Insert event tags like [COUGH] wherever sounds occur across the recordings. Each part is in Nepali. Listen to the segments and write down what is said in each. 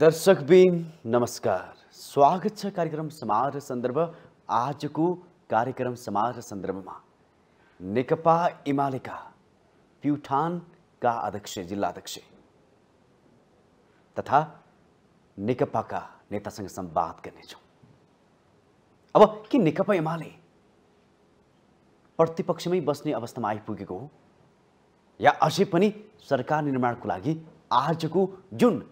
दर्शक नमस्कार स्वागत छ कार्यक्रम समारोह सन्दर्भ आजको कार्यक्रम समारोह सन्दर्भमा नेकपा एमालेका प्युठानका अध्यक्ष जिल्ला अध्यक्ष तथा नेकपाका नेतासँग सम्वाद गर्नेछौँ अब के नेकपा एमाले प्रतिपक्षमै बस्ने अवस्थामा आइपुगेको हो या अझै पनि सरकार निर्माणको लागि आजको जुन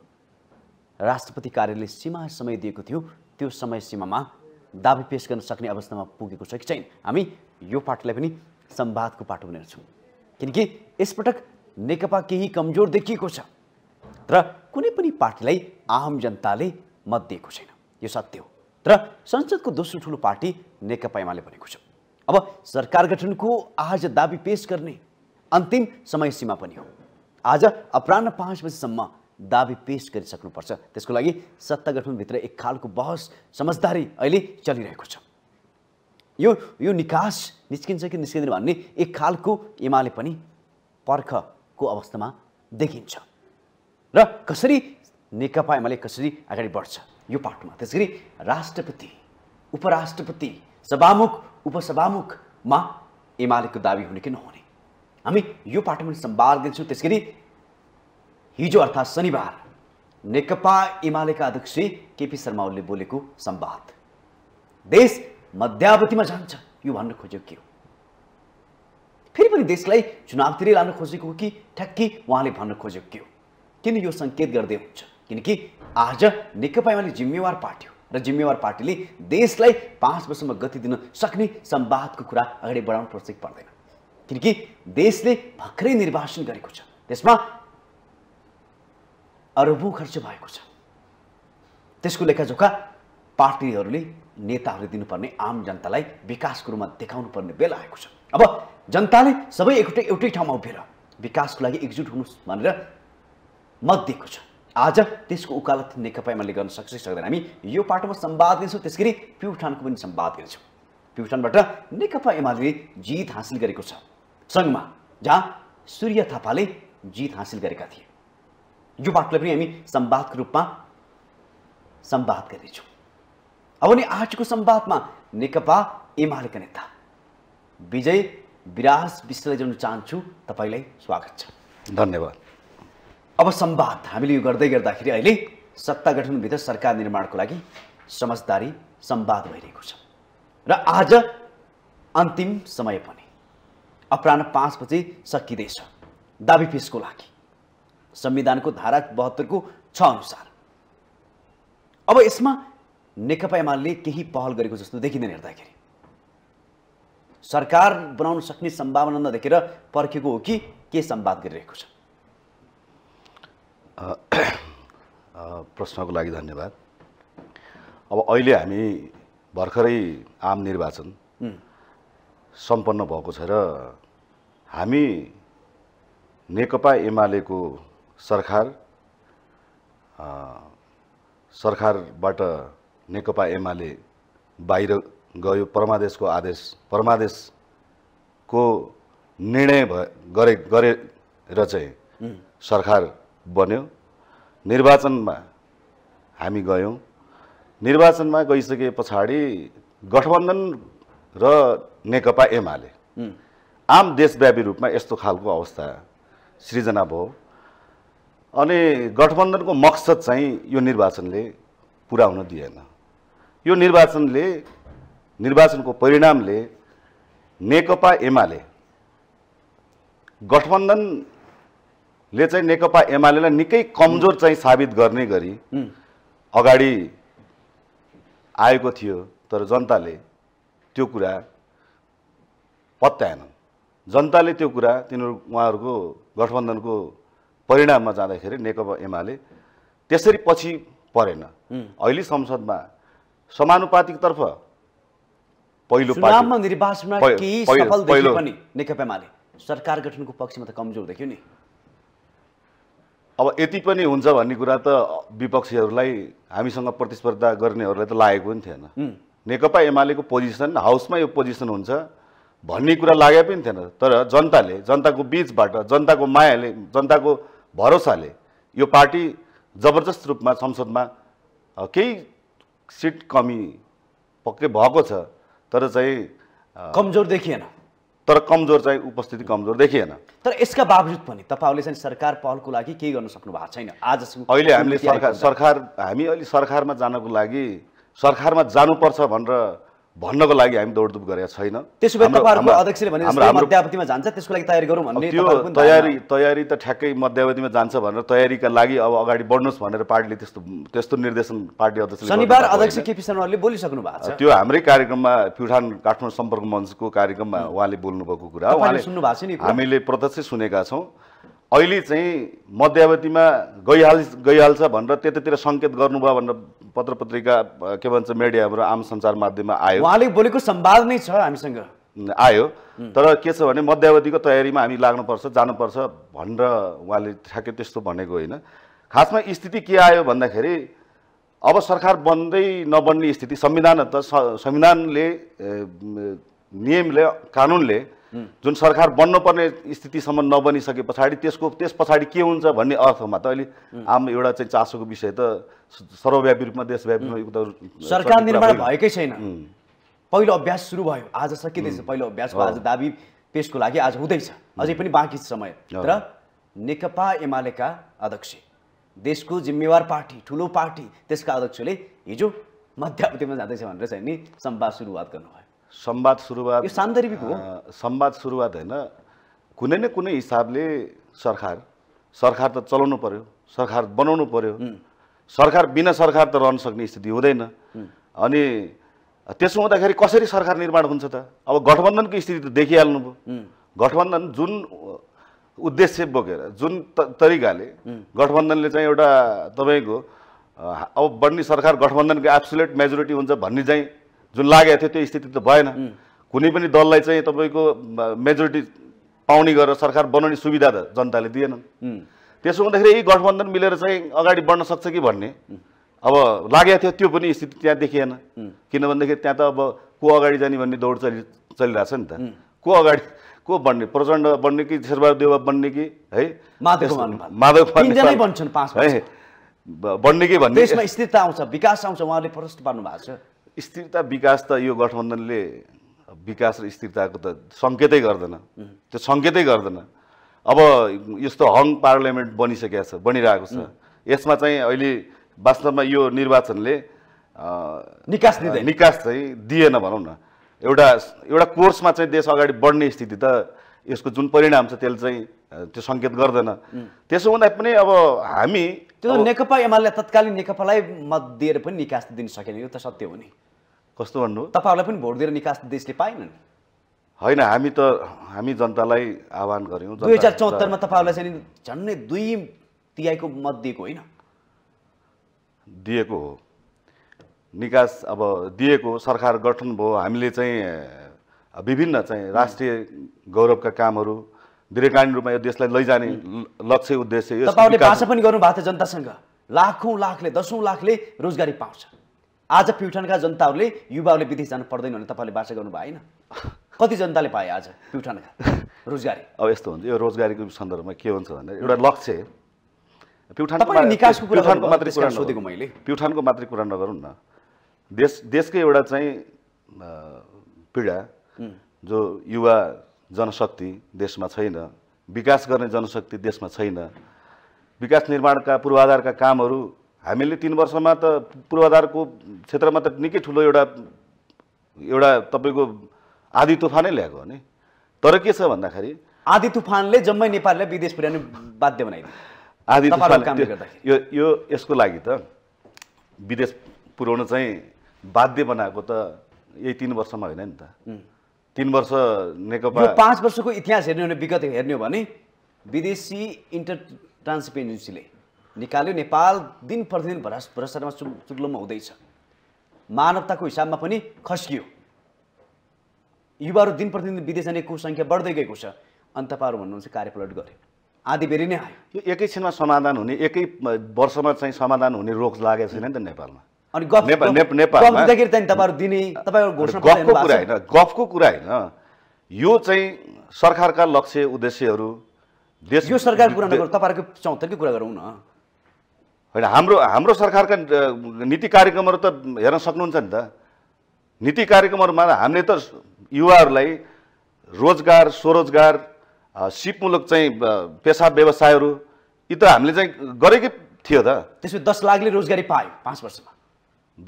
राष्ट्रपति कार्यालय सीमा समय दिएको थियो त्यो समय सीमामा दाबी पेस गर्न सक्ने अवस्थामा पुगेको छ कि छैन हामी यो पाटोलाई पनि सम्वादको पाटो भनेर छौँ किनकि यसपटक नेकपा केही कमजोर देखिएको छ र कुनै पनि पार्टीलाई आम जनताले मत दिएको छैन यो सत्य हो र संसदको दोस्रो ठुलो पार्टी नेकपा एमाले भनेको छ अब सरकार गठनको आज दाबी पेस गर्ने अन्तिम समय सीमा पनि हो आज अपरान्न पाँच बजीसम्म दावी पेस गरिसक्नुपर्छ त्यसको लागि सत्ता गठबन्धनभित्र एक खालको बहस समझदारी अहिले चलिरहेको छ यो यो निकास निस्किन्छ कि निस्किँदैन भन्ने एक खालको एमाले पनि पर्खको अवस्थामा देखिन्छ र कसरी नेकपा एमाले कसरी अगाडि बढ्छ यो पाटोमा त्यस गरी राष्ट्रपति उपराष्ट्रपति सभामुख उपसभामुखमा एमालेको दाबी हुने कि नहुने हामी यो पाटो पनि सम्वाद त्यस गरी हिजो अर्थात् शनिबार नेकपा एमालेका अध्यक्ष केपी शर्मा ओलीले बोलेको संवाद देश मध्यावधिमा जान्छ यो भन्न खोजेको के हो फेरि पनि देशलाई चुनावतिर लान खोजेको हो कि ठ्याक्की उहाँले भन्न खोजेको के हो किन यो सङ्केत गर्दै हुन्छ किनकि आज नेकपा एमाले जिम्मेवार पार्टी हो र जिम्मेवार पार्टीले देशलाई पाँच वर्षमा गति दिन सक्ने सम्वादको कुरा अगाडि बढाउनु पर्छ पर्दैन किनकि देशले भर्खरै निर्वाचन गरेको छ त्यसमा अरबौँ खर्च भएको छ त्यसको लेखाजोखा पार्टीहरूले नेताहरूले दिनुपर्ने आम जनतालाई विकासको रूपमा देखाउनु पर्ने बेला आएको छ अब जनताले सबै एकै एउटै ठाउँमा उभिएर विकासको लागि एकजुट हुनु भनेर मत दिएको छ आज त्यसको उकालत नेकपा एमाले गर्न सक्छ सक्दैन हामी यो पाटोमा सम्वाद गर्छौँ त्यस गरी प्युठानको पनि सम्वाद गर्छौँ प्युठानबाट नेकपा एमाले जित हासिल गरेको छ सङ्घमा जहाँ सूर्य थापाले जित हासिल गरेका थिए यो बाटोलाई पनि हामी सम्वादको रूपमा संवाद गर्नेछौँ अब नि आजको सम्वादमा नेकपा एमालेका नेता विजय विराज विश्वलाई जानु चाहन्छु तपाईँलाई स्वागत छ धन्यवाद अब सम्वाद हामीले यो गर्दै गर्दाखेरि अहिले सत्ता गठनभित्र सरकार निर्माणको लागि समझदारी सम्वाद भइरहेको छ र आज अन्तिम समय पनि अपराह पाँच बजे सकिँदैछ दाबी फेसको लागि संविधानको धारा बहत्तरको छ अनुसार अब यसमा नेकपा एमाले केही पहल गरेको जस्तो देखिँदैन हेर्दाखेरि सरकार बनाउन सक्ने सम्भावना नदेखेर पर्खेको हो कि के सम्वाद गरिरहेको छ प्रश्नको लागि धन्यवाद अब अहिले हामी भर्खरै आम निर्वाचन सम्पन्न भएको छ र हामी नेकपा एमालेको सरकार सरकारबाट नेकपा एमाले बाहिर गयो परमादेशको आदेश परमादेशको निर्णय भ गरे गरेर चाहिँ सरकार बन्यो निर्वाचनमा हामी गयौँ निर्वाचनमा गइसके पछाडि गठबन्धन र नेकपा एमाले आम देशव्यापी रूपमा यस्तो खालको अवस्था सृजना भयो अनि गठबन्धनको मकसद चाहिँ यो निर्वाचनले पुरा हुन दिएन यो निर्वाचनले निर्वाचनको परिणामले नेकपा एमाले गठबन्धनले चाहिँ नेकपा एमालेलाई निकै कमजोर चाहिँ साबित गर्ने गरी अगाडि आएको थियो तर जनताले त्यो कुरा पत्याएनन् जनताले त्यो कुरा तिनीहरू उहाँहरूको गठबन्धनको परिणाममा जाँदाखेरि नेकपा एमाले त्यसरी पछि परेन अहिले संसदमा समानुपातिकतर्फ पहिलो पहिलो नेकपा एमाले सरकार गठनको पक्षमा त कमजोर देख्यो नि अब यति पनि हुन्छ भन्ने कुरा त विपक्षीहरूलाई हामीसँग प्रतिस्पर्धा गर्नेहरूलाई त लागेको पनि थिएन नेकपा एमालेको पोजिसन हाउसमा यो पोजिसन हुन्छ भन्ने कुरा लागे पनि थिएन तर जनताले जनताको बिचबाट जनताको मायाले जनताको भरोसाले यो पार्टी जबरजस्त रूपमा संसदमा केही सिट कमी पक्कै भएको छ तर चाहिँ कमजोर देखिएन तर कमजोर चाहिँ उपस्थिति कमजोर देखिएन तर यसका बावजुद पनि तपाईँहरूले चाहिँ सरकार पहलको लागि केही गर्न सक्नु भएको छैन आज अहिले हामीले सरकार सरकार हामी अहिले सरकारमा जानको लागि सरकारमा जानुपर्छ भनेर भन्नको लागि हामी दौडधुप गरेका छैन तयारी तयारी त ठ्याक्कै मध्यावधिमा जान्छ भनेर तयारीका लागि अब अगाडि बढ्नुहोस् भनेर पार्टीले त्यस्तो त्यस्तो निर्देशन पार्टी अध्यक्ष शनिबार अध्यक्ष केपी शर्माले बोलिसक्नु भएको छ त्यो हाम्रै कार्यक्रममा प्युठान काठमाडौँ सम्पर्क मञ्चको कार्यक्रममा उहाँले बोल्नुभएको कुरा उहाँले सुन्नु भएको छ नि हामीले प्रत्यक्ष सुनेका छौँ अहिले चाहिँ मध्यावधिमा गइहाल गइहाल्छ भनेर त्यतातिर सङ्केत गर्नुभयो भनेर पत्र पत्रिका के भन्छ मिडिया हाम्रो आम सञ्चार माध्यममा आयो उहाँले बोलेको सम्वाद नै छ हामीसँग आयो तर के छ भने मध्यावधिको तयारीमा हामी लाग्नुपर्छ जानुपर्छ भनेर उहाँले ठ्याक्कै त्यस्तो भनेको होइन खासमा स्थिति के आयो भन्दाखेरि अब सरकार बन्दै नबन्ने स्थिति संविधान त संविधानले नियमले कानुनले जुन सरकार बन्नुपर्ने स्थितिसम्म नबनिसके पछाडि त्यसको त्यस पछाडि के हुन्छ भन्ने अर्थमा त अहिले आम एउटा चाहिँ चासोको विषय त सर्वव्यापी रूपमा देशव्यापी सरकार निर्माण भएकै छैन पहिलो अभ्यास सुरु भयो आज सकिँदैछ पहिलो अभ्यासको आज दाबी पेसको लागि आज हुँदैछ अझै पनि बाँकी समय र नेकपा एमालेका अध्यक्ष देशको जिम्मेवार पार्टी ठुलो पार्टी त्यसका अध्यक्षले हिजो मध्यावधिमा जाँदैछ भनेर चाहिँ नि सम्वाद सुरुवात गर्नुभयो संवाद सुरुवात यो सान्दर्भिक हो संवाद सुरुवात होइन कुनै न कुनै हिसाबले सरकार सरकार त चलाउनु पर्यो सरकार बनाउनु पर्यो सरकार बिना सरकार त रहन सक्ने स्थिति हुँदैन अनि त्यसो हुँदाखेरि कसरी सरकार निर्माण हुन्छ त अब गठबन्धनको स्थिति त देखिहाल्नु भयो गठबन्धन जुन उद्देश्य बोकेर जुन तरिकाले गठबन्धनले चाहिँ एउटा तपाईँको अब बढ्ने सरकार गठबन्धनको एब्सुलेट मेजोरिटी हुन्छ भन्ने चाहिँ जुन लागेको थियो त्यो स्थिति त भएन कुनै पनि दललाई चाहिँ तपाईँको मेजोरिटी पाउने गरेर सरकार बनाउने सुविधा त जनताले दिएनन् त्यसो हुँदाखेरि यही गठबन्धन मिलेर चाहिँ अगाडि बढ्न सक्छ कि भन्ने अब लागेको थियो त्यो पनि स्थिति त्यहाँ देखिएन किनभनेदेखि त्यहाँ त अब को अगाडि जाने भन्ने दौड चलि चलिरहेछ नि त को अगाडि को बन्ने प्रचण्ड बन्ने कि शेरबहादुर देवा बन्ने कि है माधव बन्छन् बन्ने कि भन्ने त्यसमा स्थिरता आउँछ विकास आउँछ उहाँले प्रश्न पार्नु भएको छ स्थिरता विकास त यो गठबन्धनले विकास र स्थिरताको त सङ्केतै गर्दैन त्यो सङ्केतै गर्दैन अब यस्तो हङ पार्लियामेन्ट बनिसकेको छ बनिरहेको छ यसमा चाहिँ अहिले वास्तवमा यो निर्वाचनले निकास दिँदै निकास चाहिँ दिएन भनौँ न एउटा एउटा कोर्समा चाहिँ देश अगाडि बढ्ने स्थिति त यसको जुन परिणाम छ त्यसले चाहिँ त्यो सङ्केत गर्दैन त्यसो हुँदा पनि अब हामी त्यो नेकपा एमाले तत्कालीन नेकपालाई मत दिएर पनि निकास दिन सकेन यो त सत्य हो नि कस्तो भन्नु तपाईँहरूलाई पनि भोट दिएर निकास देशले पाएन नि होइन हामी त हामी जनतालाई आह्वान गऱ्यौँ दुई हजार चौहत्तरमा तपाईँहरूलाई चाहिँ झन्डै दुई तिहाईको मत दिएको होइन दिएको हो निकास अब दिएको सरकार गठन भयो हामीले चाहिँ विभिन्न चाहिँ राष्ट्रिय गौरवका कामहरू दीर्घकालीन रूपमा यो देशलाई लैजाने लक्ष्य उद्देश्य तपाईँहरूले भाषा पनि गर्नुभएको थियो जनतासँग लाखौँ लाखले दसौँ लाखले रोजगारी पाउँछ आज प्युठानका जनताहरूले युवाहरूले विदेश जानु पर्दैन भने तपाईँले बाचा गर्नु भएन कति जनताले पाए आज प्युठानका रोजगारी अब यस्तो हुन्छ यो रोजगारीको सन्दर्भमा के हुन्छ भने एउटा लक्ष्य प्युठान प्युठानको मात्रै कुरा सोधेको मैले प्युठानको मात्रै कुरा नगरौँ न देश देशकै एउटा चाहिँ पीडा जो युवा जनशक्ति देशमा छैन विकास गर्ने जनशक्ति देशमा छैन विकास निर्माणका पूर्वाधारका कामहरू हामीले तिन वर्षमा त पूर्वाधारको क्षेत्रमा त निकै ठुलो एउटा एउटा तपाईँको आधी तुफानै ल्याएको हो नि तर के छ भन्दाखेरि आधी तुफानले जम्मै नेपालीलाई विदेश पुर्याउने बाध्य बनाइदियो आधी तुफान यो यो यसको लागि त विदेश पुर्याउन चाहिँ बाध्य बनाएको त यही तिन वर्षमा होइन नि त तिन वर्ष नेकपा पाँच वर्षको इतिहास हेर्ने हो भने विगत हेर्ने हो भने विदेशी इन्टर ट्रान्सपेरेन्सीले निकाल्यो नेपाल दिन प्रतिदिन भ्रष्ट भ्रष्टाचारमा चुग्लोमा हुँदैछ मानवताको हिसाबमा पनि खस्कियो युवाहरू दिन प्रतिदिन विदेश जानेको सङ्ख्या बढ्दै गएको छ अनि तपाईँहरू भन्नुहुन्छ कार्यपलट गरे आधीबेरी नै आयो यो क्षणमा समाधान हुने एकै वर्षमा चाहिँ समाधान हुने रोग लागेको छैन नि त नेपालमा अनि गफको कुरा होइन गफको कुरा होइन यो चाहिँ सरकारका लक्ष्य उद्देश्यहरू देश यो सरकारको कुरा नगरौँ तपाईँहरूको चौथकै कुरा गरौँ न होइन हाम्रो हाम्रो सरकारका नीति कार्यक्रमहरू त हेर्न सक्नुहुन्छ नि त नीति कार्यक्रमहरूमा हामीले त युवाहरूलाई रोजगार स्वरोजगार सिपमूलक चाहिँ पेसा व्यवसायहरू यी त हामीले चाहिँ गरेकै थियो त त्यसपछि दस लाखले रोजगारी पायो पाँच वर्षमा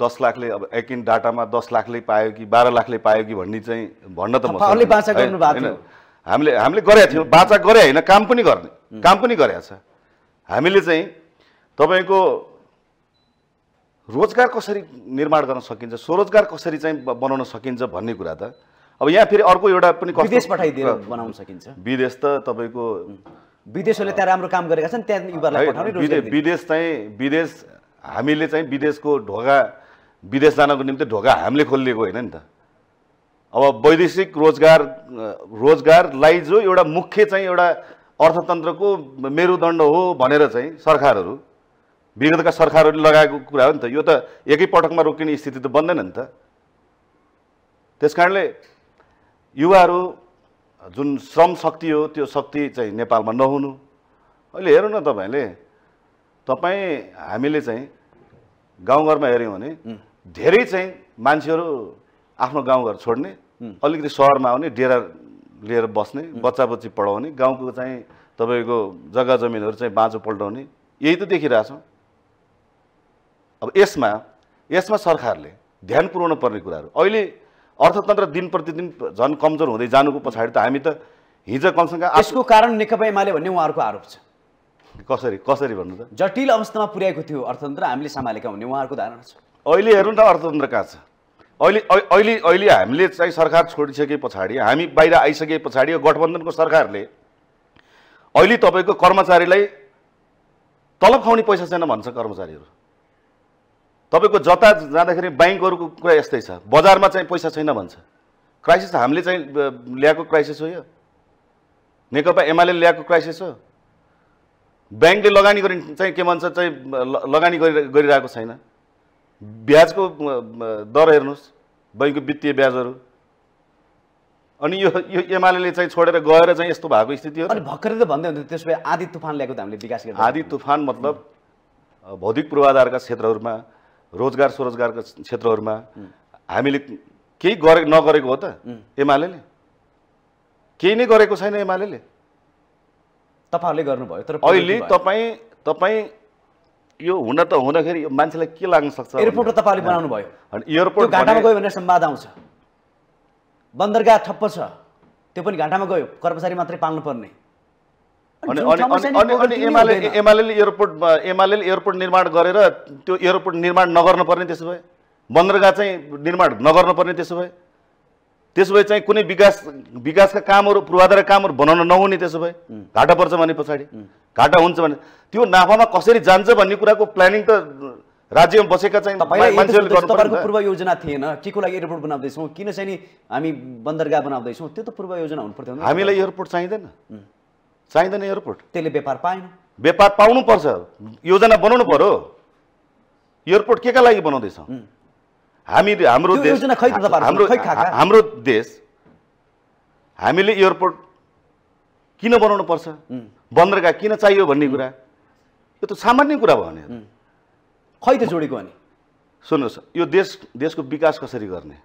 दस लाखले अब एकिन डाटामा दस लाखले पायो कि बाह्र लाखले पायो कि भन्ने चाहिँ भन्न त हामीले हामीले गरेका थियौँ बाचा गरे होइन काम पनि गर्ने काम पनि गरेका हामीले चाहिँ तपाईँको रोजगार कसरी निर्माण गर्न सकिन्छ स्वरोजगार कसरी चाहिँ बनाउन सकिन्छ भन्ने कुरा त अब यहाँ फेरि अर्को एउटा पनि विदेश पठाइदिएर बनाउन सकिन्छ विदेश त तपाईँको विदेशहरूले त्यहाँ राम्रो काम गरेका छन् त्यहाँ विदेश चाहिँ विदेश हामीले चाहिँ विदेशको ढोका विदेश जानको निम्ति ढोका हामीले खोलिएको होइन नि त अब वैदेशिक रोजगार रोजगारलाई जो एउटा मुख्य चाहिँ एउटा अर्थतन्त्रको मेरुदण्ड हो भनेर चाहिँ सरकारहरू विगतका सरकारहरूले लगाएको कुरा हो नि त यो त एकैपटकमा रोकिने स्थिति त बन्दैन नि त त्यस कारणले युवाहरू जुन श्रम शक्ति हो त्यो शक्ति चाहिँ नेपालमा नहुनु अहिले हेरौँ न तपाईँले तपाईँ हामीले चाहिँ गाउँघरमा हेऱ्यौँ भने धेरै चाहिँ मान्छेहरू आफ्नो गाउँघर छोड्ने अलिकति सहरमा आउने डेरा लिएर बस्ने बच्चा बच्ची पढाउने गाउँको चाहिँ तपाईँको जग्गा जमिनहरू चाहिँ बाँझो पल्टाउने यही त देखिरहेछौँ अब यसमा यसमा सरकारले ध्यान पुर्याउनु पर्ने कुराहरू अहिले अर्थतन्त्र दिन प्रतिदिन झन् कमजोर हुँदै जानुको पछाडि त हामी त हिजो कमसँग यसको कारण नेकपा एमाले भन्ने उहाँहरूको आरोप छ कसरी कसरी भन्नु त जटिल अवस्थामा पुर्याएको थियो अर्थतन्त्र हामीले सम्हालेका हुने उहाँहरूको धारणा छ अहिले हेर्नु न अर्थतन्त्र कहाँ छ अहिले अहिले अहिले हामीले चाहिँ सरकार छोडिसके पछाडि हामी बाहिर आइसके पछाडि यो गठबन्धनको सरकारले अहिले तपाईँको कर्मचारीलाई तलब खुवाउने पैसा छैन भन्छ कर्मचारीहरू तपाईँको जता जाँदाखेरि ब्याङ्कहरूको कुरा यस्तै छ बजारमा चाहिँ पैसा छैन भन्छ क्राइसिस हामीले चाहिँ ल्याएको क्राइसिस हो यो नेकपा एमाले ल्याएको क्राइसिस हो ब्याङ्कले लगानी गरि चाहिँ के भन्छ चाहिँ लगानी गरि गरिरहेको छैन ब्याजको दर हेर्नुहोस् बैङ्कको वित्तीय ब्याजहरू अनि यो यो एमाले चाहिँ छोडेर गएर चाहिँ यस्तो भएको स्थिति हो अनि भर्खरै त भन्दै हुन्छ त्यसो भए आधी तुफान ल्याएको त हामीले विकास आदि तुफान मतलब भौतिक पूर्वाधारका क्षेत्रहरूमा रोजगार स्वरोजगारका क्षेत्रहरूमा हामीले केही गरे नगरेको हो त एमाले केही नै गरेको छैन एमाले तपाईँहरूले गर्नुभयो तर अहिले तपाईँ तपाईँ यो हुन त हुँदाखेरि यो मान्छेलाई के लाग्न सक्छ एयरपोर्ट तपाईँले बनाउनु भयो एयरपोर्ट घाटामा गयो भने सम्वाद आउँछ बन्दरगाह ठप्प छ त्यो पनि घाटामा गयो कर्मचारी मात्रै पाल्नुपर्ने एयरपोर्ट एमाले एयरपोर्ट निर्माण गरेर त्यो एयरपोर्ट निर्माण नगर्नु पर्ने त्यसो भए बन्दरगाह चाहिँ निर्माण नगर्नु पर्ने त्यसो भए त्यसो भए चाहिँ कुनै विकास विकासका कामहरू पूर्वाधार कामहरू बनाउन नहुने त्यसो भए घाटा पर्छ भने पछाडि घाटा हुन्छ भने त्यो नाफामा कसरी जान्छ भन्ने कुराको प्लानिङ त राज्यमा बसेका चाहिँ पूर्व योजना थिएन के को लागि एयरपोर्ट बनाउँदैछौँ किन चाहिँ नि हामी बन्दरगाह बनाउँदैछौँ त्यो त पूर्व योजना हुनु पर्थ्यो हामीलाई एयरपोर्ट चाहिँदैन चाहिँदैन एयरपोर्ट त्यसले व्यापार पाएन व्यापार पाउनु पर्छ योजना बनाउनु पर्यो एयरपोर्ट के का लागि बनाउँदैछौँ हामी हाम्रो हाम्रो हाम्रो देश हामीले एयरपोर्ट किन बनाउनु पर्छ बन्दरगाह किन चाहियो भन्ने कुरा यो त सामान्य कुरा भयो भने खै त जोडेको भने सुन्नुहोस् यो देश देशको विकास कसरी गर्ने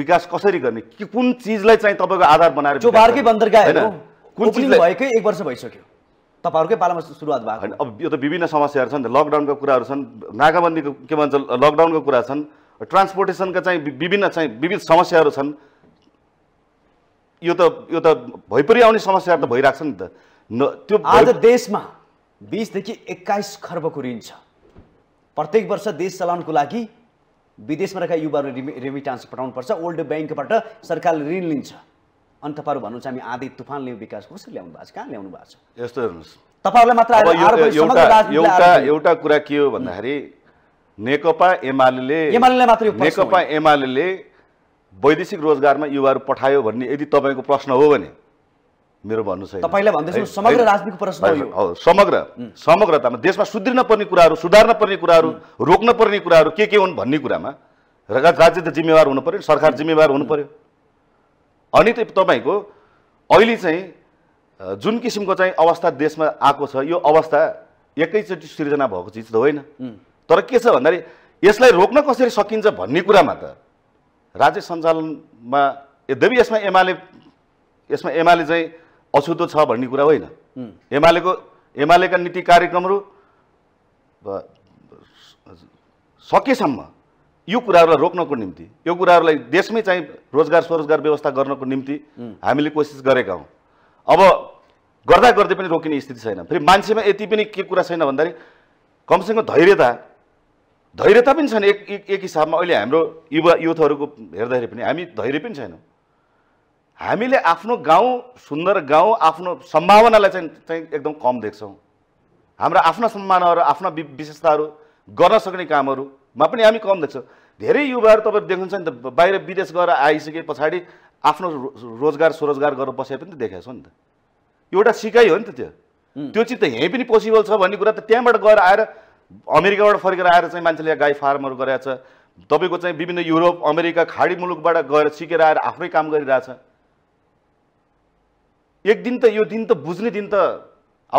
विकास कसरी गर्ने कुन चिजलाई चाहिँ तपाईँको आधार बनाएर कुन भएकै एक वर्ष भइसक्यो तपाईँहरूकै पालामा सुरुवात भएको होइन अब यो त विभिन्न समस्याहरू छन् लकडाउनको कुराहरू छन् नाकाबन्दीको के भन्छ लकडाउनको कुरा छन् ट्रान्सपोर्टेसनका चाहिँ विभिन्न चाहिँ विविध समस्याहरू छन् यो त यो त भइपरि आउने समस्याहरू त भइरहेको छ नि त न त्यो आज देशमा बिसदेखि एक्काइस खर्बको ऋण छ प्रत्येक वर्ष देश चलाउनको लागि विदेशमा रहेका युवाहरू रेमिटान्स पठाउनुपर्छ ओल्ड ब्याङ्कबाट सरकारले ऋण लिन्छ अनि तपाईँहरू भन्नुहुन्छ हामी आधी तुफान ल्याउँ विकास कसरी ल्याउनु भएको छ कहाँ ल्याउनु भएको छ यस्तो हेर्नुहोस् तपाईँहरूलाई एउटा एउटा कुरा के हो भन्दाखेरि नेकपा एमाले नेकपा एमाले वैदेशिक रोजगारमा युवाहरू पठायो भन्ने यदि तपाईँको प्रश्न हो भने मेरो भन्नु छैन समग्र राजनीतिको प्रश्न हो समग्र समग्रतामा देशमा सुध्रिन पर्ने कुराहरू सुधार्न पर्ने कुराहरू रोक्न पर्ने कुराहरू के के हुन् भन्ने कुरामा राज्य त जिम्मेवार हुनु पर्यो सरकार जिम्मेवार हुनु पर्यो अनि त तपाईँको अहिले चाहिँ जुन किसिमको चाहिँ अवस्था देशमा आएको छ यो अवस्था एकैचोटि सृजना भएको चिज त होइन तर के छ भन्दाखेरि यसलाई रोक्न कसरी सकिन्छ भन्ने कुरामा त राज्य सञ्चालनमा यद्यपि यसमा एमाले यसमा एमाले चाहिँ अछुतो छ भन्ने कुरा होइन एमालेको एमालेका नीति कार्यक्रमहरू सकेसम्म यो कुराहरूलाई रोक्नको निम्ति यो कुराहरूलाई देशमै चाहिँ रोजगार स्वरोजगार व्यवस्था गर्नको निम्ति हामीले कोसिस गरेका हौँ अब गर्दा गर्दै पनि रोकिने स्थिति छैन फेरि मान्छेमा यति पनि के कुरा छैन भन्दाखेरि कमसेकम धैर्यता धैर्यता पनि छैन एक एक हिसाबमा अहिले हाम्रो युवा युथहरूको हेर्दाखेरि पनि हामी धैर्य पनि छैनौँ हामीले आफ्नो गाउँ सुन्दर गाउँ आफ्नो सम्भावनालाई चाहिँ चाहिँ एकदम कम देख्छौँ हाम्रा आफ्ना सम्मानहरू आफ्ना विशेषताहरू गर्न सक्ने कामहरू मा पनि हामी कम देख्छौँ धेरै युवाहरू तपाईँ देख्नुहुन्छ नि त बाहिर विदेश गएर आइसके पछाडि आफ्नो रोजगार स्वरोजगार गरेर बसे पनि त देखाएको छ नि त एउटा सिकाइ हो नि त त्यो त्यो चिज त यहीँ पनि पोसिबल छ भन्ने कुरा त त्यहाँबाट गएर आएर अमेरिकाबाट फर्केर आएर चाहिँ मान्छेले गाई फार्महरू गराएको छ तपाईँको चाहिँ विभिन्न युरोप अमेरिका खाडी मुलुकबाट गएर सिकेर आएर आफ्नै काम गरिरहेछ एक दिन त यो दिन त बुझ्ने दिन त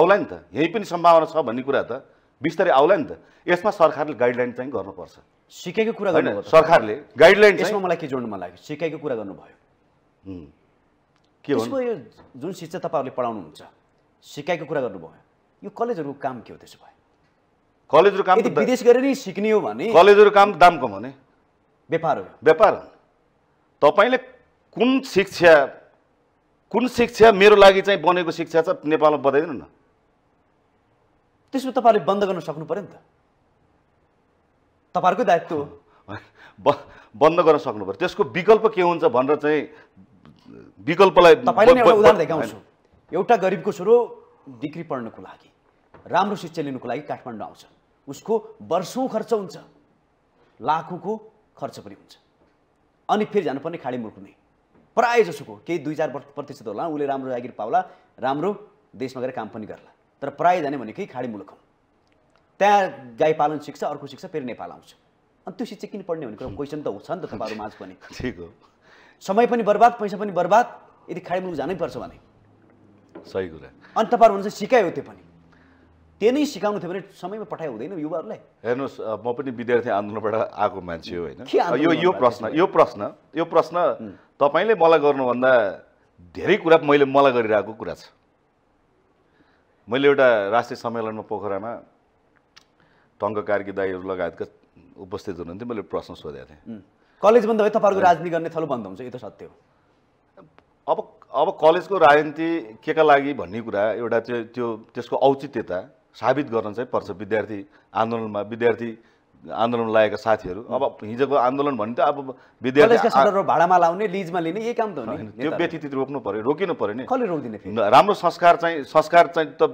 आउला नि त यहीँ पनि सम्भावना छ भन्ने कुरा त बिस्तारै आउला नि त यसमा सरकारले गाइडलाइन चाहिँ गर्नुपर्छ सिकाइको कुरा गर्नु सरकारले गाइडलाइन यसमा मलाई के जोड्नु मन लाग्यो सिकाइको कुरा गर्नुभयो के हो यो जुन शिक्षा तपाईँहरूले पढाउनुहुन्छ सिकाइको कुरा गर्नुभयो यो कलेजहरूको काम के हो त्यसो भए कलेजहरू काम विदेश गरेर नै सिक्ने हो भने कलेजहरू काम दाम कमाउने व्यापार हो व्यापार तपाईँले कुन शिक्षा कुन शिक्षा मेरो लागि चाहिँ बनेको शिक्षा छ नेपालमा बताइदिनु न त्यसो तपाईँले बन्द गर्न सक्नु पऱ्यो नि त तपाईँहरूकै दायित्व हो बन्द गर्न सक्नु पऱ्यो त्यसको विकल्प के हुन्छ भनेर चाहिँ विकल्पलाई तपाईँले उदाहरण देखाउँछु एउटा गरिबको छोरो डिग्री पढ्नको लागि राम्रो शिक्षा लिनुको लागि काठमाडौँ आउँछ उसको वर्षौँ खर्च हुन्छ लाखौँको खर्च पनि हुन्छ अनि फेरि जानुपर्ने खाडी मुलुक नै प्रायः जसोको केही दुई चार प्रतिशत होला उसले राम्रो जागिर पाउला राम्रो देशमा गएर काम पनि गर्ला तर भने भनेकै खाडी मुलुक हो त्यहाँ गाई पालन सिक्छ अर्को सिक्छ फेरि नेपाल आउँछ अनि त्यो शिक्षा किन पढ्ने भन्ने कुरा क्वेसन त हुन्छ नि त तपाईँहरू माझ पनि [LAUGHS] ठिक हो समय पनि बर्बाद पैसा पनि बर्बाद यदि खाडी मुलुक जानै पर्छ भने सही कुरा अनि तपाईँहरू चाहिँ सिकायो त्यो पनि त्यो नै सिकाउनु थियो भने समयमा पठाइ हुँदैन युवाहरूलाई हेर्नुहोस् म पनि विद्यार्थी आन्दोलनबाट आएको मान्छे हो होइन यो यो प्रश्न यो प्रश्न यो प्रश्न तपाईँले मलाई गर्नुभन्दा धेरै कुरा मैले मलाई गरिरहेको कुरा छ मैले एउटा राष्ट्रिय सम्मेलनमा पोखरामा टङ्क कार्की दाईहरू लगायतका उपस्थित हुनुहुन्थ्यो मैले प्रश्न सोधेको थिएँ कलेज बन्द भयो तपाईँहरूको राजनीति गर्ने थलो बन्द हुन्छ यो त सत्य हो अब अब कलेजको राजनीति के का लागि भन्ने कुरा एउटा त्यो त्यो त्यसको औचित्यता साबित गर्न चाहिँ पर्छ विद्यार्थी आन्दोलनमा विद्यार्थी आन्दोलन लागेका साथीहरू अब हिजोको आन्दोलन भने त अब विद्यार्थी भाडामा लाउने लिजमा लिने यही काम त हो नि त्यो व्यतीत रोक्नु पऱ्यो रोकिनु पऱ्यो नि कसले रोकिदिने राम्रो संस्कार चाहिँ संस्कार चाहिँ त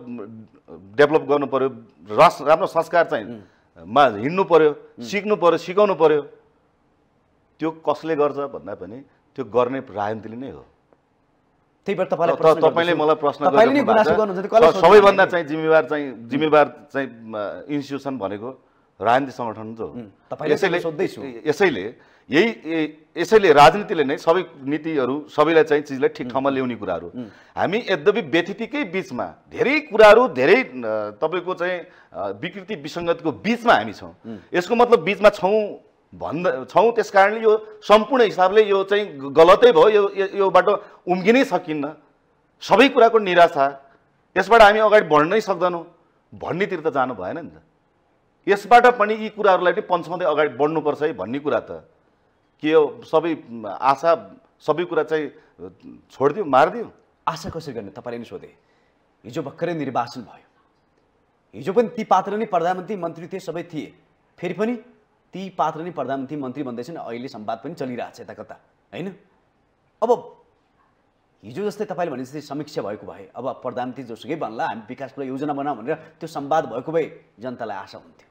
डेभलप गर्नु पऱ्यो राम्रो संस्कार चाहिँ मा हिँड्नु पऱ्यो सिक्नु पऱ्यो सिकाउनु पऱ्यो त्यो कसले गर्छ भन्दा पनि त्यो गर्ने राजनीतिले नै हो त्यही भएर तपाईँलाई तपाईँले मलाई प्रश्न सबैभन्दा चाहिँ जिम्मेवार चाहिँ जिम्मेवार चाहिँ इन्स्टिट्युसन भनेको राजनीति सङ्गठन जो यसैले सोध्दैछु यसैले यही यसैले राजनीतिले नै सबै नीतिहरू सबैलाई चाहिँ चिजलाई ठिक ठाउँमा ल्याउने कुराहरू हामी यद्यपि व्यथितिकै बिचमा धेरै कुराहरू धेरै तपाईँको चाहिँ विकृति विसङ्गतको बिचमा हामी छौँ यसको मतलब बिचमा छौँ भन्दा छौँ त्यस कारणले यो सम्पूर्ण हिसाबले यो चाहिँ गलतै भयो यो बाटो उम्किनै सकिन्न सबै कुराको निराशा यसबाट हामी अगाडि बढ्नै सक्दैनौँ भन्नेतिर त जानु भएन नि त यसबाट पनि यी कुराहरूलाई पनि पन्छाउँदै अगाडि बढ्नुपर्छ है भन्ने कुरा त के हो सबै आशा सबै कुरा चाहिँ छोडिदियो मारिदियो आशा कसरी गर्ने तपाईँले नि सोधेँ हिजो भर्खरै निर्वाचन भयो हिजो पनि ती पात्र नै प्रधानमन्त्री मन्त्री थिए सबै थिए फेरि पनि ती पात्र नै प्रधानमन्त्री मन्त्री भन्दैछन् अहिले संवाद पनि चलिरहेको छ यता कता होइन अब हिजो जस्तै तपाईँले भने जस्तै समीक्षा भएको भए अब प्रधानमन्त्री जोसुकै भन्ला हामी विकासको योजना बनाऊ भनेर त्यो सम्वाद भएको भए जनतालाई आशा हुन्थ्यो